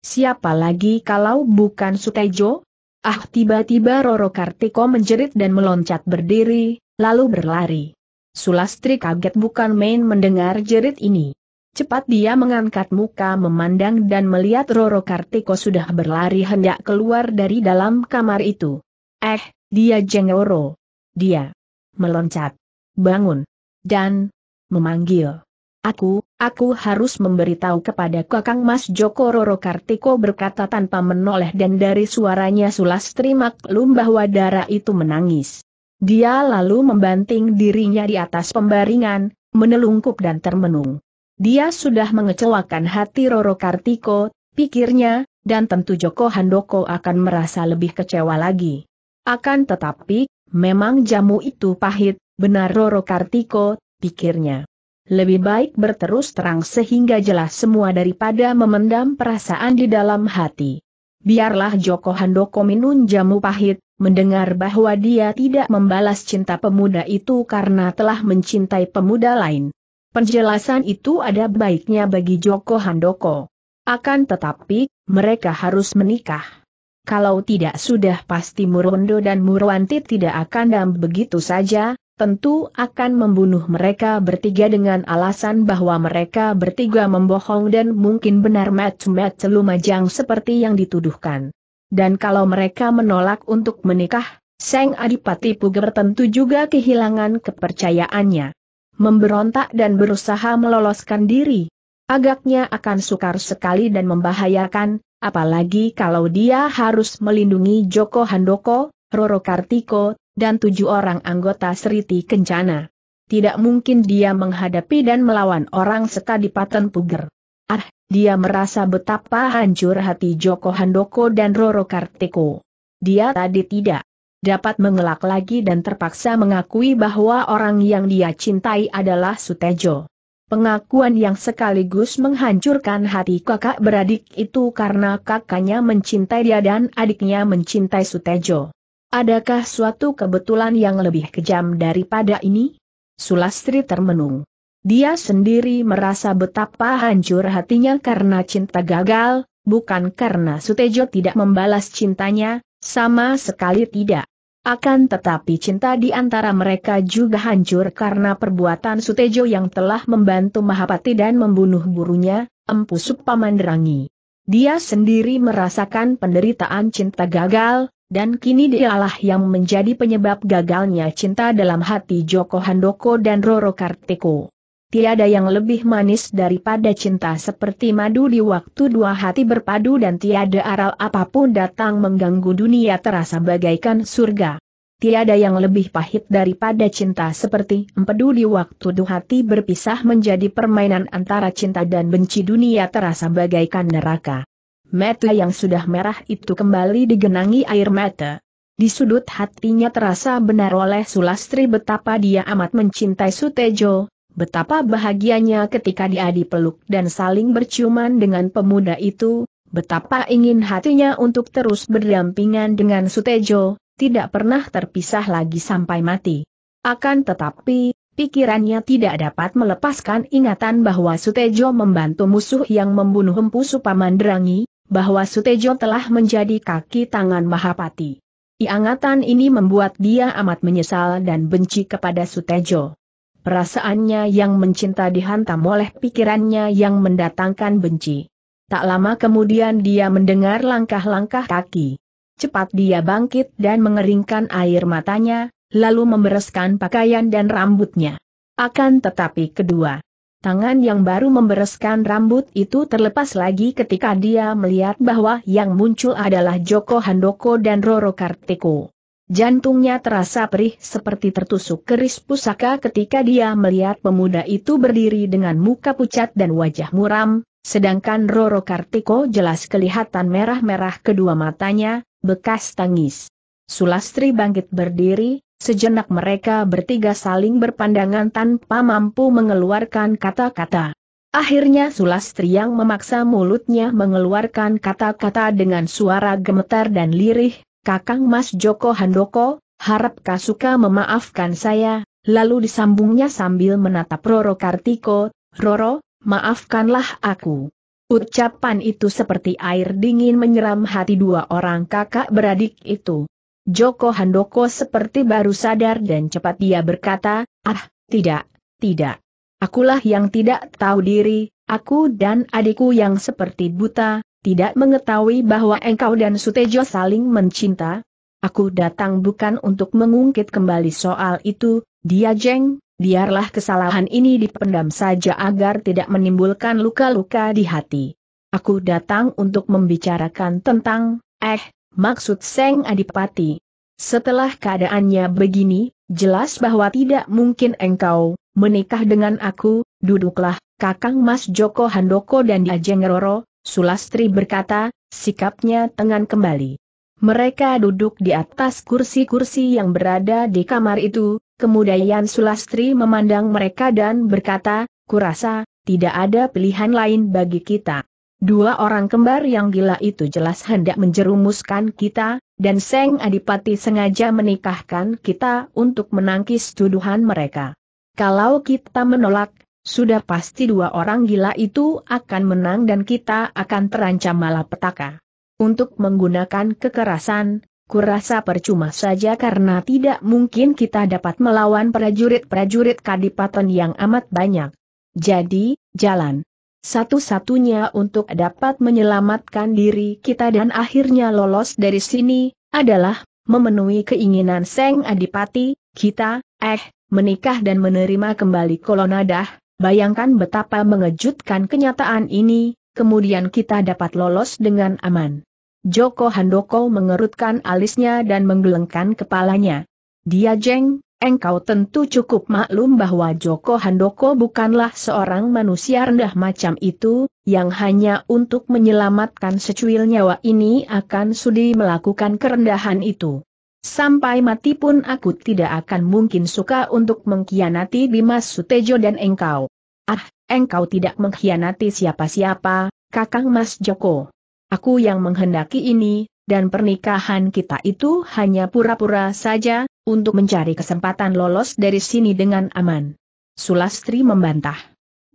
Siapa lagi kalau bukan Sutejo? Ah tiba-tiba Roro Kartiko menjerit dan meloncat berdiri, lalu berlari. Sulastri kaget bukan main mendengar jerit ini. Cepat dia mengangkat muka memandang dan melihat Roro Kartiko sudah berlari hendak keluar dari dalam kamar itu. Eh, dia jengoro. Dia meloncat, bangun, dan memanggil. Aku, aku harus memberitahu kepada Kakang Mas Joko Roro Kartiko berkata tanpa menoleh dan dari suaranya Sulastri maklum bahwa darah itu menangis. Dia lalu membanting dirinya di atas pembaringan, menelungkup dan termenung. Dia sudah mengecewakan hati Roro Kartiko, pikirnya, dan tentu Joko Handoko akan merasa lebih kecewa lagi. Akan tetapi, memang jamu itu pahit, benar Roro Kartiko, pikirnya lebih baik berterus terang sehingga jelas semua daripada memendam perasaan di dalam hati. Biarlah Joko Handoko minum jamu pahit, mendengar bahwa dia tidak membalas cinta pemuda itu karena telah mencintai pemuda lain. Penjelasan itu ada baiknya bagi Joko Handoko. Akan tetapi, mereka harus menikah. Kalau tidak sudah pasti Murwondo dan Murwanti tidak akan dam begitu saja, tentu akan membunuh mereka bertiga dengan alasan bahwa mereka bertiga membohong dan mungkin benar match-match lumajang seperti yang dituduhkan. Dan kalau mereka menolak untuk menikah, Seng Adipati Puger tentu juga kehilangan kepercayaannya. Memberontak dan berusaha meloloskan diri. Agaknya akan sukar sekali dan membahayakan, apalagi kalau dia harus melindungi Joko Handoko, Roro Kartiko, dan tujuh orang anggota Seriti Kencana. Tidak mungkin dia menghadapi dan melawan orang sekadipaten Puger. Ah, dia merasa betapa hancur hati Joko Handoko dan Roro Kartiko. Dia tadi tidak dapat mengelak lagi dan terpaksa mengakui bahwa orang yang dia cintai adalah Sutejo. Pengakuan yang sekaligus menghancurkan hati kakak beradik itu karena kakaknya mencintai dia dan adiknya mencintai Sutejo. Adakah suatu kebetulan yang lebih kejam daripada ini? Sulastri termenung. Dia sendiri merasa betapa hancur hatinya karena cinta gagal, bukan karena Sutejo tidak membalas cintanya, sama sekali tidak. Akan tetapi cinta di antara mereka juga hancur karena perbuatan Sutejo yang telah membantu Mahapati dan membunuh gurunya, Empu Supamandrangi. Dia sendiri merasakan penderitaan cinta gagal, dan kini dialah yang menjadi penyebab gagalnya cinta dalam hati Joko Handoko dan Roro Kartiko. Tiada yang lebih manis daripada cinta seperti madu di waktu dua hati berpadu dan tiada aral apapun datang mengganggu dunia terasa bagaikan surga. Tiada yang lebih pahit daripada cinta seperti empedu di waktu dua hati berpisah menjadi permainan antara cinta dan benci dunia terasa bagaikan neraka. Mata yang sudah merah itu kembali digenangi air mata. Di sudut hatinya terasa benar oleh Sulastri betapa dia amat mencintai Sutejo, betapa bahagianya ketika dia dipeluk dan saling berciuman dengan pemuda itu, betapa ingin hatinya untuk terus berdampingan dengan Sutejo, tidak pernah terpisah lagi sampai mati. Akan tetapi, pikirannya tidak dapat melepaskan ingatan bahwa Sutejo membantu musuh yang membunuh Empu Supamandrangi, bahwa Sutejo telah menjadi kaki tangan Mahapati. Iangatan ini membuat dia amat menyesal dan benci kepada Sutejo. Perasaannya yang mencinta dihantam oleh pikirannya yang mendatangkan benci. Tak lama kemudian dia mendengar langkah-langkah kaki. Cepat dia bangkit dan mengeringkan air matanya, lalu membereskan pakaian dan rambutnya. Akan tetapi kedua Tangan yang baru membereskan rambut itu terlepas lagi ketika dia melihat bahwa yang muncul adalah Joko Handoko dan Roro Kartiko. Jantungnya terasa perih seperti tertusuk keris pusaka ketika dia melihat pemuda itu berdiri dengan muka pucat dan wajah muram, sedangkan Roro Kartiko jelas kelihatan merah-merah kedua matanya, bekas tangis. Sulastri bangkit berdiri, Sejenak mereka bertiga saling berpandangan tanpa mampu mengeluarkan kata-kata. Akhirnya Sulastri yang memaksa mulutnya mengeluarkan kata-kata dengan suara gemetar dan lirih, Kakang Mas Joko Handoko, harap Kasuka memaafkan saya, lalu disambungnya sambil menatap Roro Kartiko, Roro, maafkanlah aku. Ucapan itu seperti air dingin menyeram hati dua orang kakak beradik itu. Joko Handoko seperti baru sadar dan cepat dia berkata, ah, tidak, tidak. Akulah yang tidak tahu diri, aku dan adikku yang seperti buta, tidak mengetahui bahwa engkau dan Sutejo saling mencinta. Aku datang bukan untuk mengungkit kembali soal itu, dia jeng, biarlah kesalahan ini dipendam saja agar tidak menimbulkan luka-luka di hati. Aku datang untuk membicarakan tentang, eh, maksud Seng Adipati. Setelah keadaannya begini, jelas bahwa tidak mungkin engkau menikah dengan aku, duduklah, Kakang Mas Joko Handoko dan Diajeng Roro, Sulastri berkata, sikapnya tengan kembali. Mereka duduk di atas kursi-kursi yang berada di kamar itu, kemudian Sulastri memandang mereka dan berkata, kurasa, tidak ada pilihan lain bagi kita. Dua orang kembar yang gila itu jelas hendak menjerumuskan kita, dan Seng Adipati sengaja menikahkan kita untuk menangkis tuduhan mereka. Kalau kita menolak, sudah pasti dua orang gila itu akan menang dan kita akan terancam malapetaka. Untuk menggunakan kekerasan, kurasa percuma saja karena tidak mungkin kita dapat melawan prajurit-prajurit kadipaten yang amat banyak. Jadi, jalan. Satu-satunya untuk dapat menyelamatkan diri kita dan akhirnya lolos dari sini, adalah, memenuhi keinginan Seng Adipati, kita, eh, menikah dan menerima kembali kolonadah, bayangkan betapa mengejutkan kenyataan ini, kemudian kita dapat lolos dengan aman. Joko Handoko mengerutkan alisnya dan menggelengkan kepalanya. Dia jeng, Engkau tentu cukup maklum bahwa Joko Handoko bukanlah seorang manusia rendah macam itu, yang hanya untuk menyelamatkan secuil nyawa ini akan sudi melakukan kerendahan itu. Sampai mati pun aku tidak akan mungkin suka untuk mengkhianati Dimas Sutejo dan engkau. Ah, engkau tidak mengkhianati siapa-siapa, Kakang Mas Joko. Aku yang menghendaki ini, dan pernikahan kita itu hanya pura-pura saja, untuk mencari kesempatan lolos dari sini dengan aman. Sulastri membantah.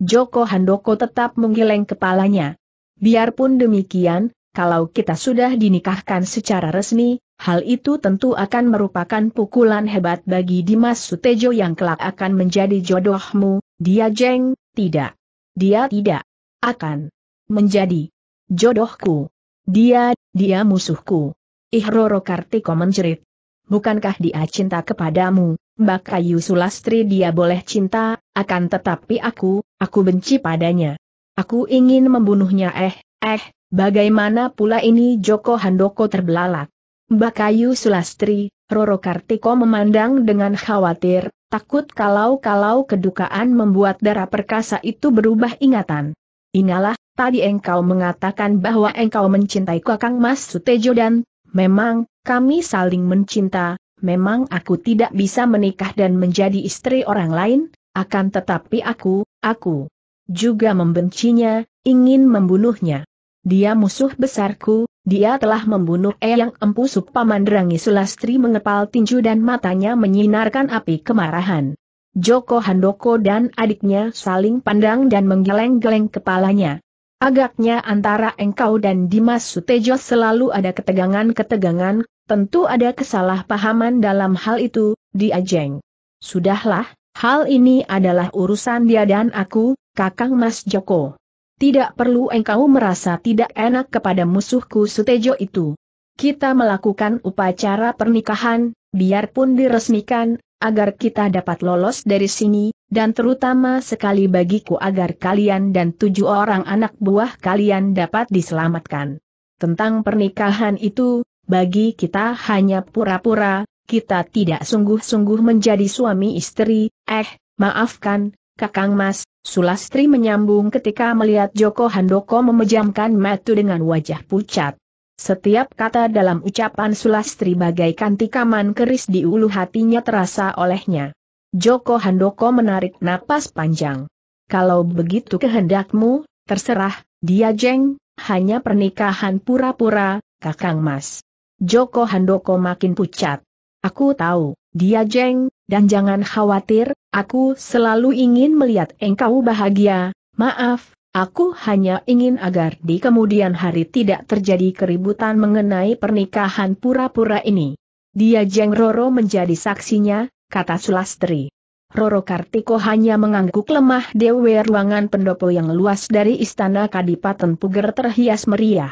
Joko Handoko tetap menggeleng kepalanya. Biarpun demikian, kalau kita sudah dinikahkan secara resmi, hal itu tentu akan merupakan pukulan hebat bagi Dimas Sutejo yang kelak akan menjadi jodohmu, dia jeng, tidak. Dia tidak akan menjadi jodohku. Dia, dia musuhku. Ihroro Kartiko menjerit bukankah dia cinta kepadamu, Mbak Kayu Sulastri dia boleh cinta, akan tetapi aku, aku benci padanya. Aku ingin membunuhnya eh, eh, bagaimana pula ini Joko Handoko terbelalak. Mbak Kayu Sulastri, Roro Kartiko memandang dengan khawatir, takut kalau-kalau kedukaan membuat darah perkasa itu berubah ingatan. Ingalah, tadi engkau mengatakan bahwa engkau mencintai Kakang Mas Sutejo dan memang, kami saling mencinta, memang aku tidak bisa menikah dan menjadi istri orang lain, akan tetapi aku, aku juga membencinya, ingin membunuhnya. Dia musuh besarku, dia telah membunuh Eyang Empu Supamandrangi Sulastri mengepal tinju dan matanya menyinarkan api kemarahan. Joko Handoko dan adiknya saling pandang dan menggeleng-geleng kepalanya. Agaknya antara engkau dan Dimas Sutejo selalu ada ketegangan-ketegangan, tentu ada kesalahpahaman dalam hal itu, diajeng. Sudahlah, hal ini adalah urusan dia dan aku, Kakang Mas Joko. Tidak perlu engkau merasa tidak enak kepada musuhku Sutejo itu. Kita melakukan upacara pernikahan, biarpun diresmikan, agar kita dapat lolos dari sini, dan terutama sekali bagiku agar kalian dan tujuh orang anak buah kalian dapat diselamatkan. Tentang pernikahan itu, bagi kita hanya pura-pura, kita tidak sungguh-sungguh menjadi suami istri, eh, maafkan, Kakang Mas, Sulastri menyambung ketika melihat Joko Handoko memejamkan mata dengan wajah pucat. Setiap kata dalam ucapan Sulastri bagaikan tikaman keris di ulu hatinya terasa olehnya. Joko Handoko menarik napas panjang. Kalau begitu kehendakmu, terserah, dia jeng, hanya pernikahan pura-pura, kakang mas. Joko Handoko makin pucat. Aku tahu, dia jeng, dan jangan khawatir, aku selalu ingin melihat engkau bahagia, maaf, Aku hanya ingin agar di kemudian hari tidak terjadi keributan mengenai pernikahan pura-pura ini. Dia Jeng Roro menjadi saksinya, kata Sulastri. Roro Kartiko hanya mengangguk lemah dewe ruangan pendopo yang luas dari istana Kadipaten Puger terhias meriah.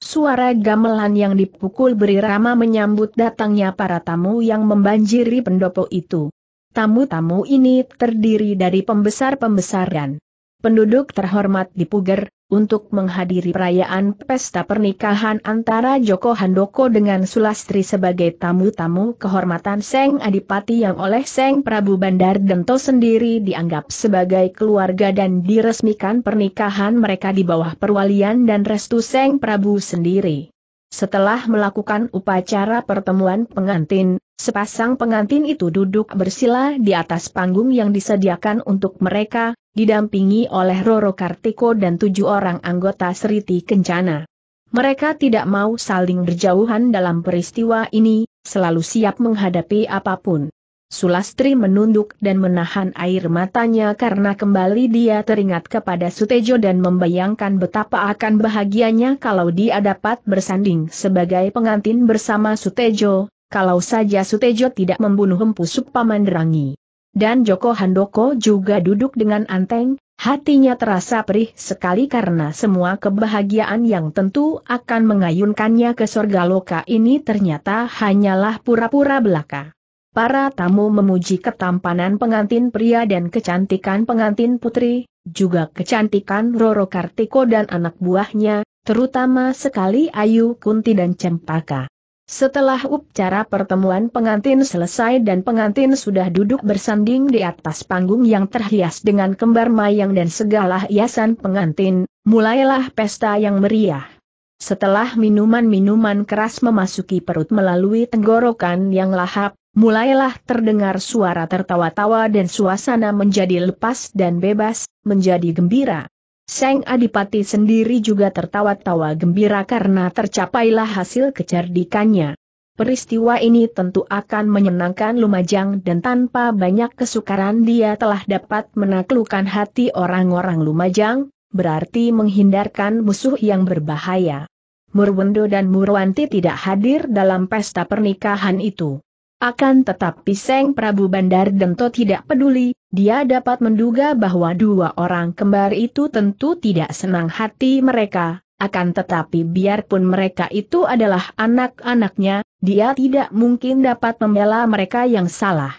Suara gamelan yang dipukul berirama menyambut datangnya para tamu yang membanjiri pendopo itu. Tamu-tamu ini terdiri dari pembesar-pembesar dan penduduk terhormat di Puger, untuk menghadiri perayaan pesta pernikahan antara Joko Handoko dengan Sulastri sebagai tamu-tamu kehormatan Seng Adipati yang oleh Seng Prabu Bandar Dento sendiri dianggap sebagai keluarga dan diresmikan pernikahan mereka di bawah perwalian dan restu Seng Prabu sendiri. Setelah melakukan upacara pertemuan pengantin, sepasang pengantin itu duduk bersila di atas panggung yang disediakan untuk mereka, didampingi oleh Roro Kartiko dan tujuh orang anggota Seriti Kencana. Mereka tidak mau saling berjauhan dalam peristiwa ini, selalu siap menghadapi apapun. Sulastri menunduk dan menahan air matanya karena kembali dia teringat kepada Sutejo dan membayangkan betapa akan bahagianya kalau dia dapat bersanding sebagai pengantin bersama Sutejo, kalau saja Sutejo tidak membunuh Empu Supamandrangi dan Joko Handoko juga duduk dengan anteng, hatinya terasa perih sekali karena semua kebahagiaan yang tentu akan mengayunkannya ke sorga loka ini ternyata hanyalah pura-pura belaka. Para tamu memuji ketampanan pengantin pria dan kecantikan pengantin putri, juga kecantikan Roro Kartiko dan anak buahnya, terutama sekali Ayu Kunti dan Cempaka. Setelah upacara pertemuan pengantin selesai dan pengantin sudah duduk bersanding di atas panggung yang terhias dengan kembar mayang dan segala hiasan pengantin, mulailah pesta yang meriah. Setelah minuman-minuman keras memasuki perut melalui tenggorokan yang lahap, mulailah terdengar suara tertawa-tawa dan suasana menjadi lepas dan bebas, menjadi gembira. Seng Adipati sendiri juga tertawa-tawa gembira karena tercapailah hasil kecerdikannya. Peristiwa ini tentu akan menyenangkan Lumajang dan tanpa banyak kesukaran dia telah dapat menaklukkan hati orang-orang Lumajang, berarti menghindarkan musuh yang berbahaya. Murwendo dan Murwanti tidak hadir dalam pesta pernikahan itu. Akan tetapi Seng Prabu Bandar Dento tidak peduli, dia dapat menduga bahwa dua orang kembar itu tentu tidak senang hati mereka, akan tetapi biarpun mereka itu adalah anak-anaknya, dia tidak mungkin dapat membela mereka yang salah.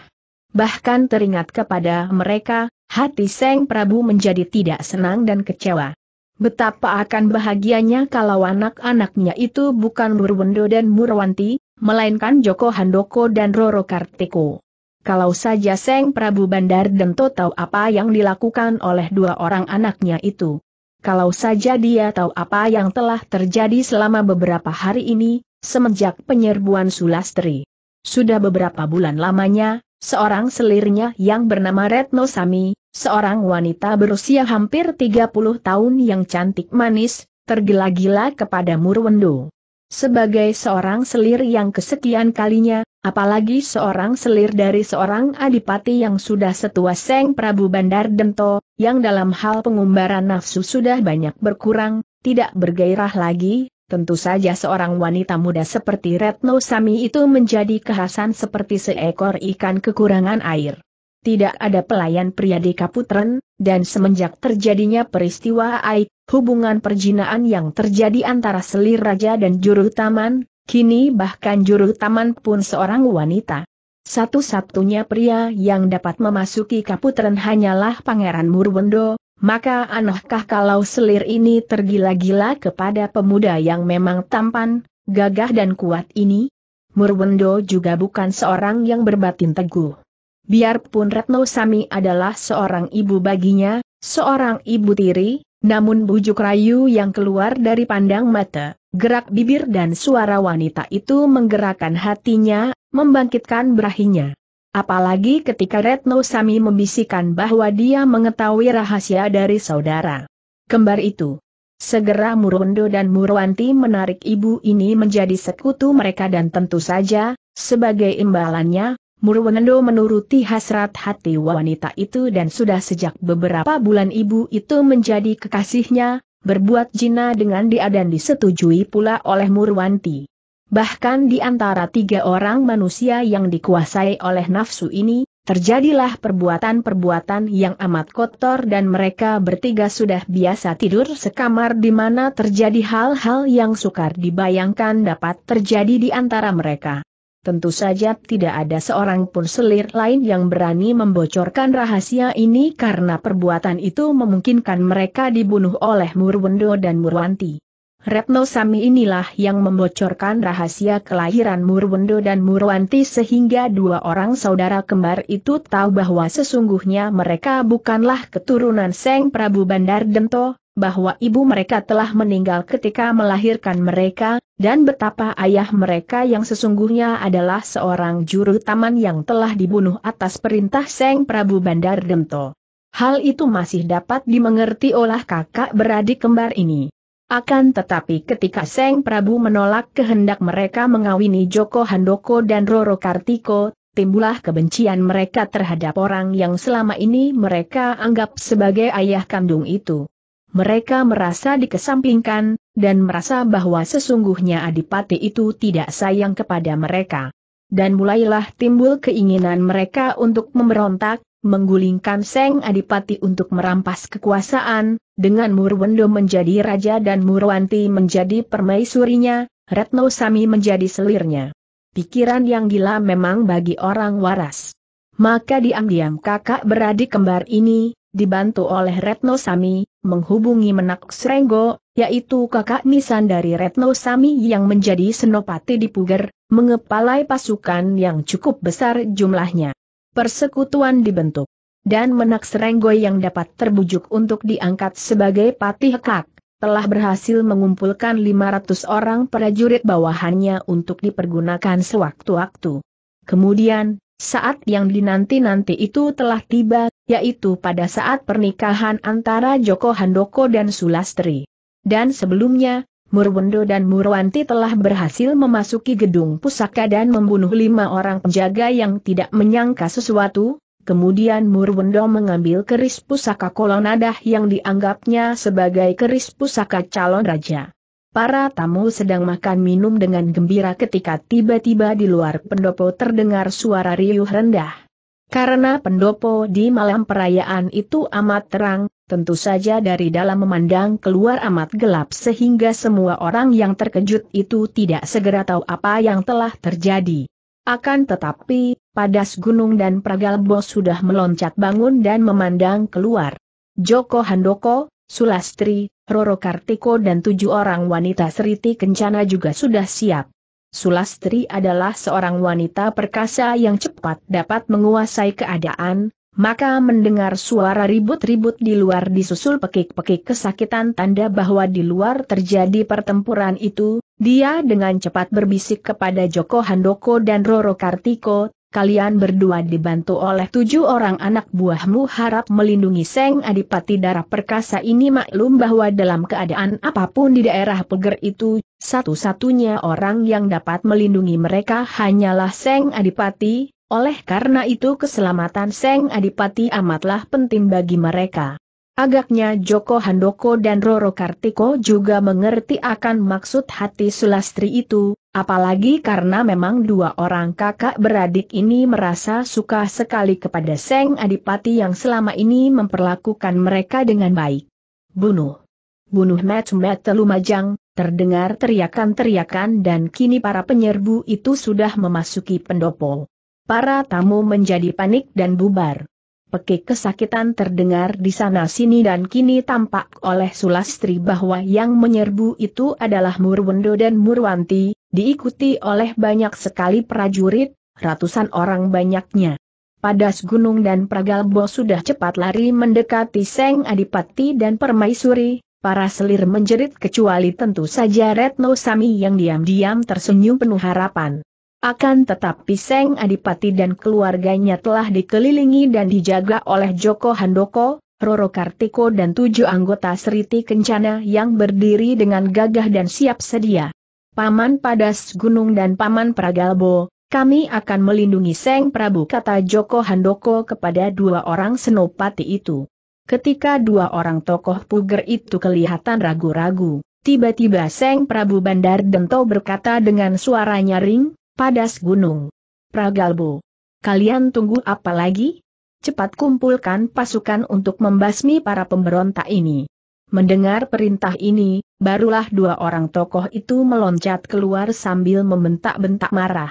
Bahkan teringat kepada mereka, hati Seng Prabu menjadi tidak senang dan kecewa. Betapa akan bahagianya kalau anak-anaknya itu bukan Murwendo dan Murwanti, melainkan Joko Handoko dan Roro Kartiko. Kalau saja Seng Prabu Bandar Dento tahu apa yang dilakukan oleh dua orang anaknya itu. Kalau saja dia tahu apa yang telah terjadi selama beberapa hari ini, semenjak penyerbuan Sulastri. Sudah beberapa bulan lamanya, seorang selirnya yang bernama Retno Sami, seorang wanita berusia hampir 30 tahun yang cantik manis, tergila-gila kepada Murwendo. Sebagai seorang selir yang kesekian kalinya, Apalagi seorang selir dari seorang adipati yang sudah setua Seng Prabu Bandar Dento, yang dalam hal pengumbaran nafsu sudah banyak berkurang, tidak bergairah lagi, tentu saja seorang wanita muda seperti Retno Sami itu menjadi kehasan seperti seekor ikan kekurangan air. Tidak ada pelayan pria di Kaputren, dan semenjak terjadinya peristiwa aib, hubungan perjinaan yang terjadi antara selir raja dan juru taman, Kini bahkan juru taman pun seorang wanita. Satu-satunya pria yang dapat memasuki kaputren hanyalah Pangeran Murwendo, maka anehkah kalau selir ini tergila-gila kepada pemuda yang memang tampan, gagah dan kuat ini? Murwendo juga bukan seorang yang berbatin teguh. Biarpun Retno Sami adalah seorang ibu baginya, seorang ibu tiri, namun bujuk rayu yang keluar dari pandang mata, gerak bibir dan suara wanita itu menggerakkan hatinya, membangkitkan berahinya. Apalagi ketika Retno Sami membisikkan bahwa dia mengetahui rahasia dari saudara. Kembar itu. Segera Murondo dan Murwanti menarik ibu ini menjadi sekutu mereka dan tentu saja, sebagai imbalannya, Murwenendo menuruti hasrat hati wanita itu dan sudah sejak beberapa bulan ibu itu menjadi kekasihnya, berbuat jina dengan dia dan disetujui pula oleh Murwanti. Bahkan di antara tiga orang manusia yang dikuasai oleh nafsu ini, terjadilah perbuatan-perbuatan yang amat kotor dan mereka bertiga sudah biasa tidur sekamar di mana terjadi hal-hal yang sukar dibayangkan dapat terjadi di antara mereka. Tentu saja tidak ada seorang pun selir lain yang berani membocorkan rahasia ini karena perbuatan itu memungkinkan mereka dibunuh oleh Murwendo dan Murwanti. Retno Sami inilah yang membocorkan rahasia kelahiran Murwendo dan Murwanti sehingga dua orang saudara kembar itu tahu bahwa sesungguhnya mereka bukanlah keturunan Seng Prabu Bandar Dento, bahwa ibu mereka telah meninggal ketika melahirkan mereka, dan betapa ayah mereka yang sesungguhnya adalah seorang juru taman yang telah dibunuh atas perintah Seng Prabu Bandar Demto. Hal itu masih dapat dimengerti oleh kakak beradik kembar ini. Akan tetapi ketika Seng Prabu menolak kehendak mereka mengawini Joko Handoko dan Roro Kartiko, timbullah kebencian mereka terhadap orang yang selama ini mereka anggap sebagai ayah kandung itu. Mereka merasa dikesampingkan, dan merasa bahwa sesungguhnya adipati itu tidak sayang kepada mereka. Dan mulailah timbul keinginan mereka untuk memberontak, menggulingkan Seng Adipati untuk merampas kekuasaan, dengan Murwendo menjadi raja dan Murwanti menjadi permaisurinya, Retno Sami menjadi selirnya. Pikiran yang gila memang bagi orang waras. Maka diam-diam kakak beradik kembar ini, dibantu oleh Retno Sami, menghubungi Menak Srenggo, yaitu kakak nisan dari Retno Sami yang menjadi senopati di Puger, mengepalai pasukan yang cukup besar jumlahnya. Persekutuan dibentuk. Dan Menak Srenggo yang dapat terbujuk untuk diangkat sebagai patih kak, telah berhasil mengumpulkan 500 orang prajurit bawahannya untuk dipergunakan sewaktu-waktu. Kemudian, saat yang dinanti-nanti itu telah tiba, yaitu pada saat pernikahan antara Joko Handoko dan Sulastri. Dan sebelumnya, Murwendo dan Murwanti telah berhasil memasuki gedung pusaka dan membunuh lima orang penjaga yang tidak menyangka sesuatu, kemudian Murwendo mengambil keris pusaka kolonadah yang dianggapnya sebagai keris pusaka calon raja. Para tamu sedang makan minum dengan gembira ketika tiba-tiba di luar pendopo terdengar suara riuh rendah. Karena pendopo di malam perayaan itu amat terang, tentu saja dari dalam memandang keluar amat gelap sehingga semua orang yang terkejut itu tidak segera tahu apa yang telah terjadi. Akan tetapi, padas gunung dan pragalbo sudah meloncat bangun dan memandang keluar. Joko Handoko, Sulastri, Roro Kartiko dan tujuh orang wanita Seriti Kencana juga sudah siap. Sulastri adalah seorang wanita perkasa yang cepat dapat menguasai keadaan, maka mendengar suara ribut-ribut di luar disusul pekik-pekik kesakitan tanda bahwa di luar terjadi pertempuran itu, dia dengan cepat berbisik kepada Joko Handoko dan Roro Kartiko, kalian berdua dibantu oleh tujuh orang anak buahmu harap melindungi Seng Adipati Darah Perkasa ini maklum bahwa dalam keadaan apapun di daerah Peger itu, satu-satunya orang yang dapat melindungi mereka hanyalah Seng Adipati, oleh karena itu keselamatan Seng Adipati amatlah penting bagi mereka. Agaknya Joko Handoko dan Roro Kartiko juga mengerti akan maksud hati Sulastri itu, apalagi karena memang dua orang kakak beradik ini merasa suka sekali kepada Seng Adipati yang selama ini memperlakukan mereka dengan baik. Bunuh! Bunuh Matmet Lumajang, terdengar teriakan-teriakan dan kini para penyerbu itu sudah memasuki pendopo. Para tamu menjadi panik dan bubar. Pekik kesakitan terdengar di sana-sini dan kini tampak oleh Sulastri bahwa yang menyerbu itu adalah Murwendo dan Murwanti, diikuti oleh banyak sekali prajurit, ratusan orang banyaknya. Padas Gunung dan Pragalbo sudah cepat lari mendekati Seng Adipati dan Permaisuri, para selir menjerit kecuali tentu saja Retno Sami yang diam-diam tersenyum penuh harapan. Akan tetapi Seng Adipati dan keluarganya telah dikelilingi dan dijaga oleh Joko Handoko, Roro Kartiko dan tujuh anggota Seriti Kencana yang berdiri dengan gagah dan siap sedia. Paman Padas Gunung dan Paman Pragalbo, kami akan melindungi Seng Prabu kata Joko Handoko kepada dua orang senopati itu. Ketika dua orang tokoh puger itu kelihatan ragu-ragu, tiba-tiba Seng Prabu Bandar Dento berkata dengan suara nyaring, Padas Gunung. Pragalbu, Kalian tunggu apa lagi? Cepat kumpulkan pasukan untuk membasmi para pemberontak ini. Mendengar perintah ini, barulah dua orang tokoh itu meloncat keluar sambil membentak-bentak marah.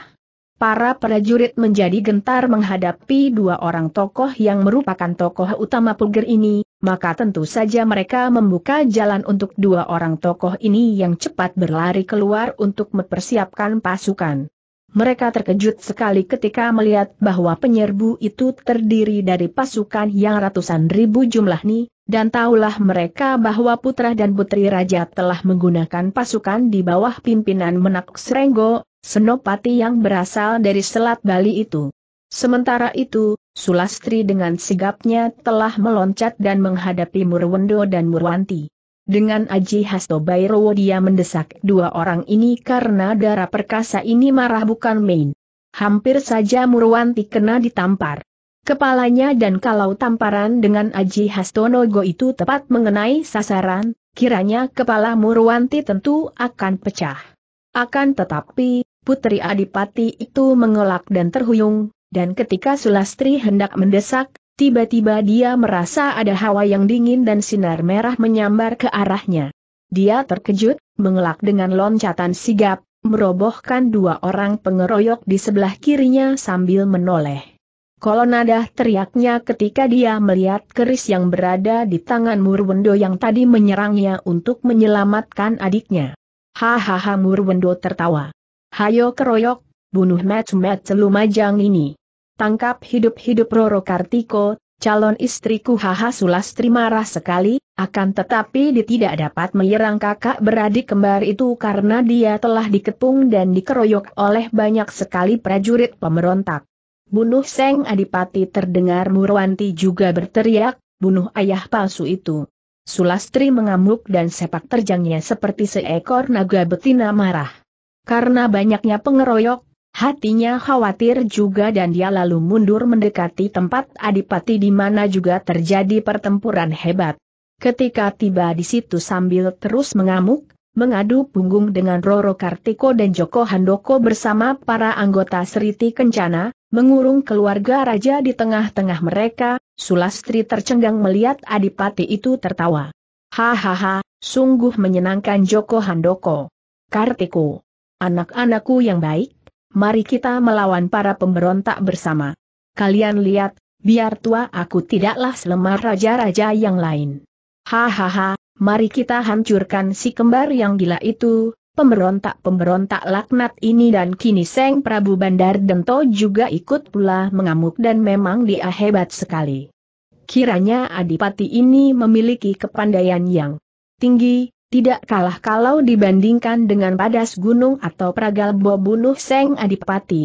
Para prajurit menjadi gentar menghadapi dua orang tokoh yang merupakan tokoh utama Puger ini, maka tentu saja mereka membuka jalan untuk dua orang tokoh ini yang cepat berlari keluar untuk mempersiapkan pasukan. Mereka terkejut sekali ketika melihat bahwa penyerbu itu terdiri dari pasukan yang ratusan ribu jumlahnya, dan tahulah mereka bahwa putra dan putri raja telah menggunakan pasukan di bawah pimpinan Menak Srenggo, Senopati yang berasal dari Selat Bali itu. Sementara itu, Sulastri dengan sigapnya telah meloncat dan menghadapi Murwendo dan Murwanti. Dengan Aji Hasto Bayrowo dia mendesak dua orang ini karena darah perkasa ini marah bukan main. Hampir saja Murwanti kena ditampar. Kepalanya dan kalau tamparan dengan Aji Hastonogo itu tepat mengenai sasaran, kiranya kepala Murwanti tentu akan pecah. Akan tetapi, Putri Adipati itu mengelak dan terhuyung, dan ketika Sulastri hendak mendesak, Tiba-tiba dia merasa ada hawa yang dingin dan sinar merah menyambar ke arahnya. Dia terkejut, mengelak dengan loncatan sigap, merobohkan dua orang pengeroyok di sebelah kirinya sambil menoleh. Kolonada teriaknya ketika dia melihat keris yang berada di tangan Murwendo yang tadi menyerangnya untuk menyelamatkan adiknya. Hahaha Murwendo tertawa. Hayo keroyok, bunuh match-match lumajang ini tangkap hidup-hidup Roro Kartiko, calon istriku haha Sulastri marah sekali, akan tetapi dia tidak dapat menyerang kakak beradik kembar itu karena dia telah dikepung dan dikeroyok oleh banyak sekali prajurit pemberontak. Bunuh Seng Adipati terdengar Murwanti juga berteriak, bunuh ayah palsu itu. Sulastri mengamuk dan sepak terjangnya seperti seekor naga betina marah. Karena banyaknya pengeroyok, Hatinya khawatir juga dan dia lalu mundur mendekati tempat adipati di mana juga terjadi pertempuran hebat. Ketika tiba di situ sambil terus mengamuk, mengadu punggung dengan Roro Kartiko dan Joko Handoko bersama para anggota Seriti Kencana, mengurung keluarga raja di tengah-tengah mereka, Sulastri tercengang melihat adipati itu tertawa. Hahaha, sungguh menyenangkan Joko Handoko. Kartiko. Anak-anakku yang baik, mari kita melawan para pemberontak bersama. Kalian lihat, biar tua aku tidaklah selemah raja-raja yang lain. Hahaha, mari kita hancurkan si kembar yang gila itu, pemberontak-pemberontak laknat ini dan kini Seng Prabu Bandar Dento juga ikut pula mengamuk dan memang dia hebat sekali. Kiranya Adipati ini memiliki kepandaian yang tinggi, tidak kalah kalau dibandingkan dengan padas gunung atau pragal bunuh Seng Adipati.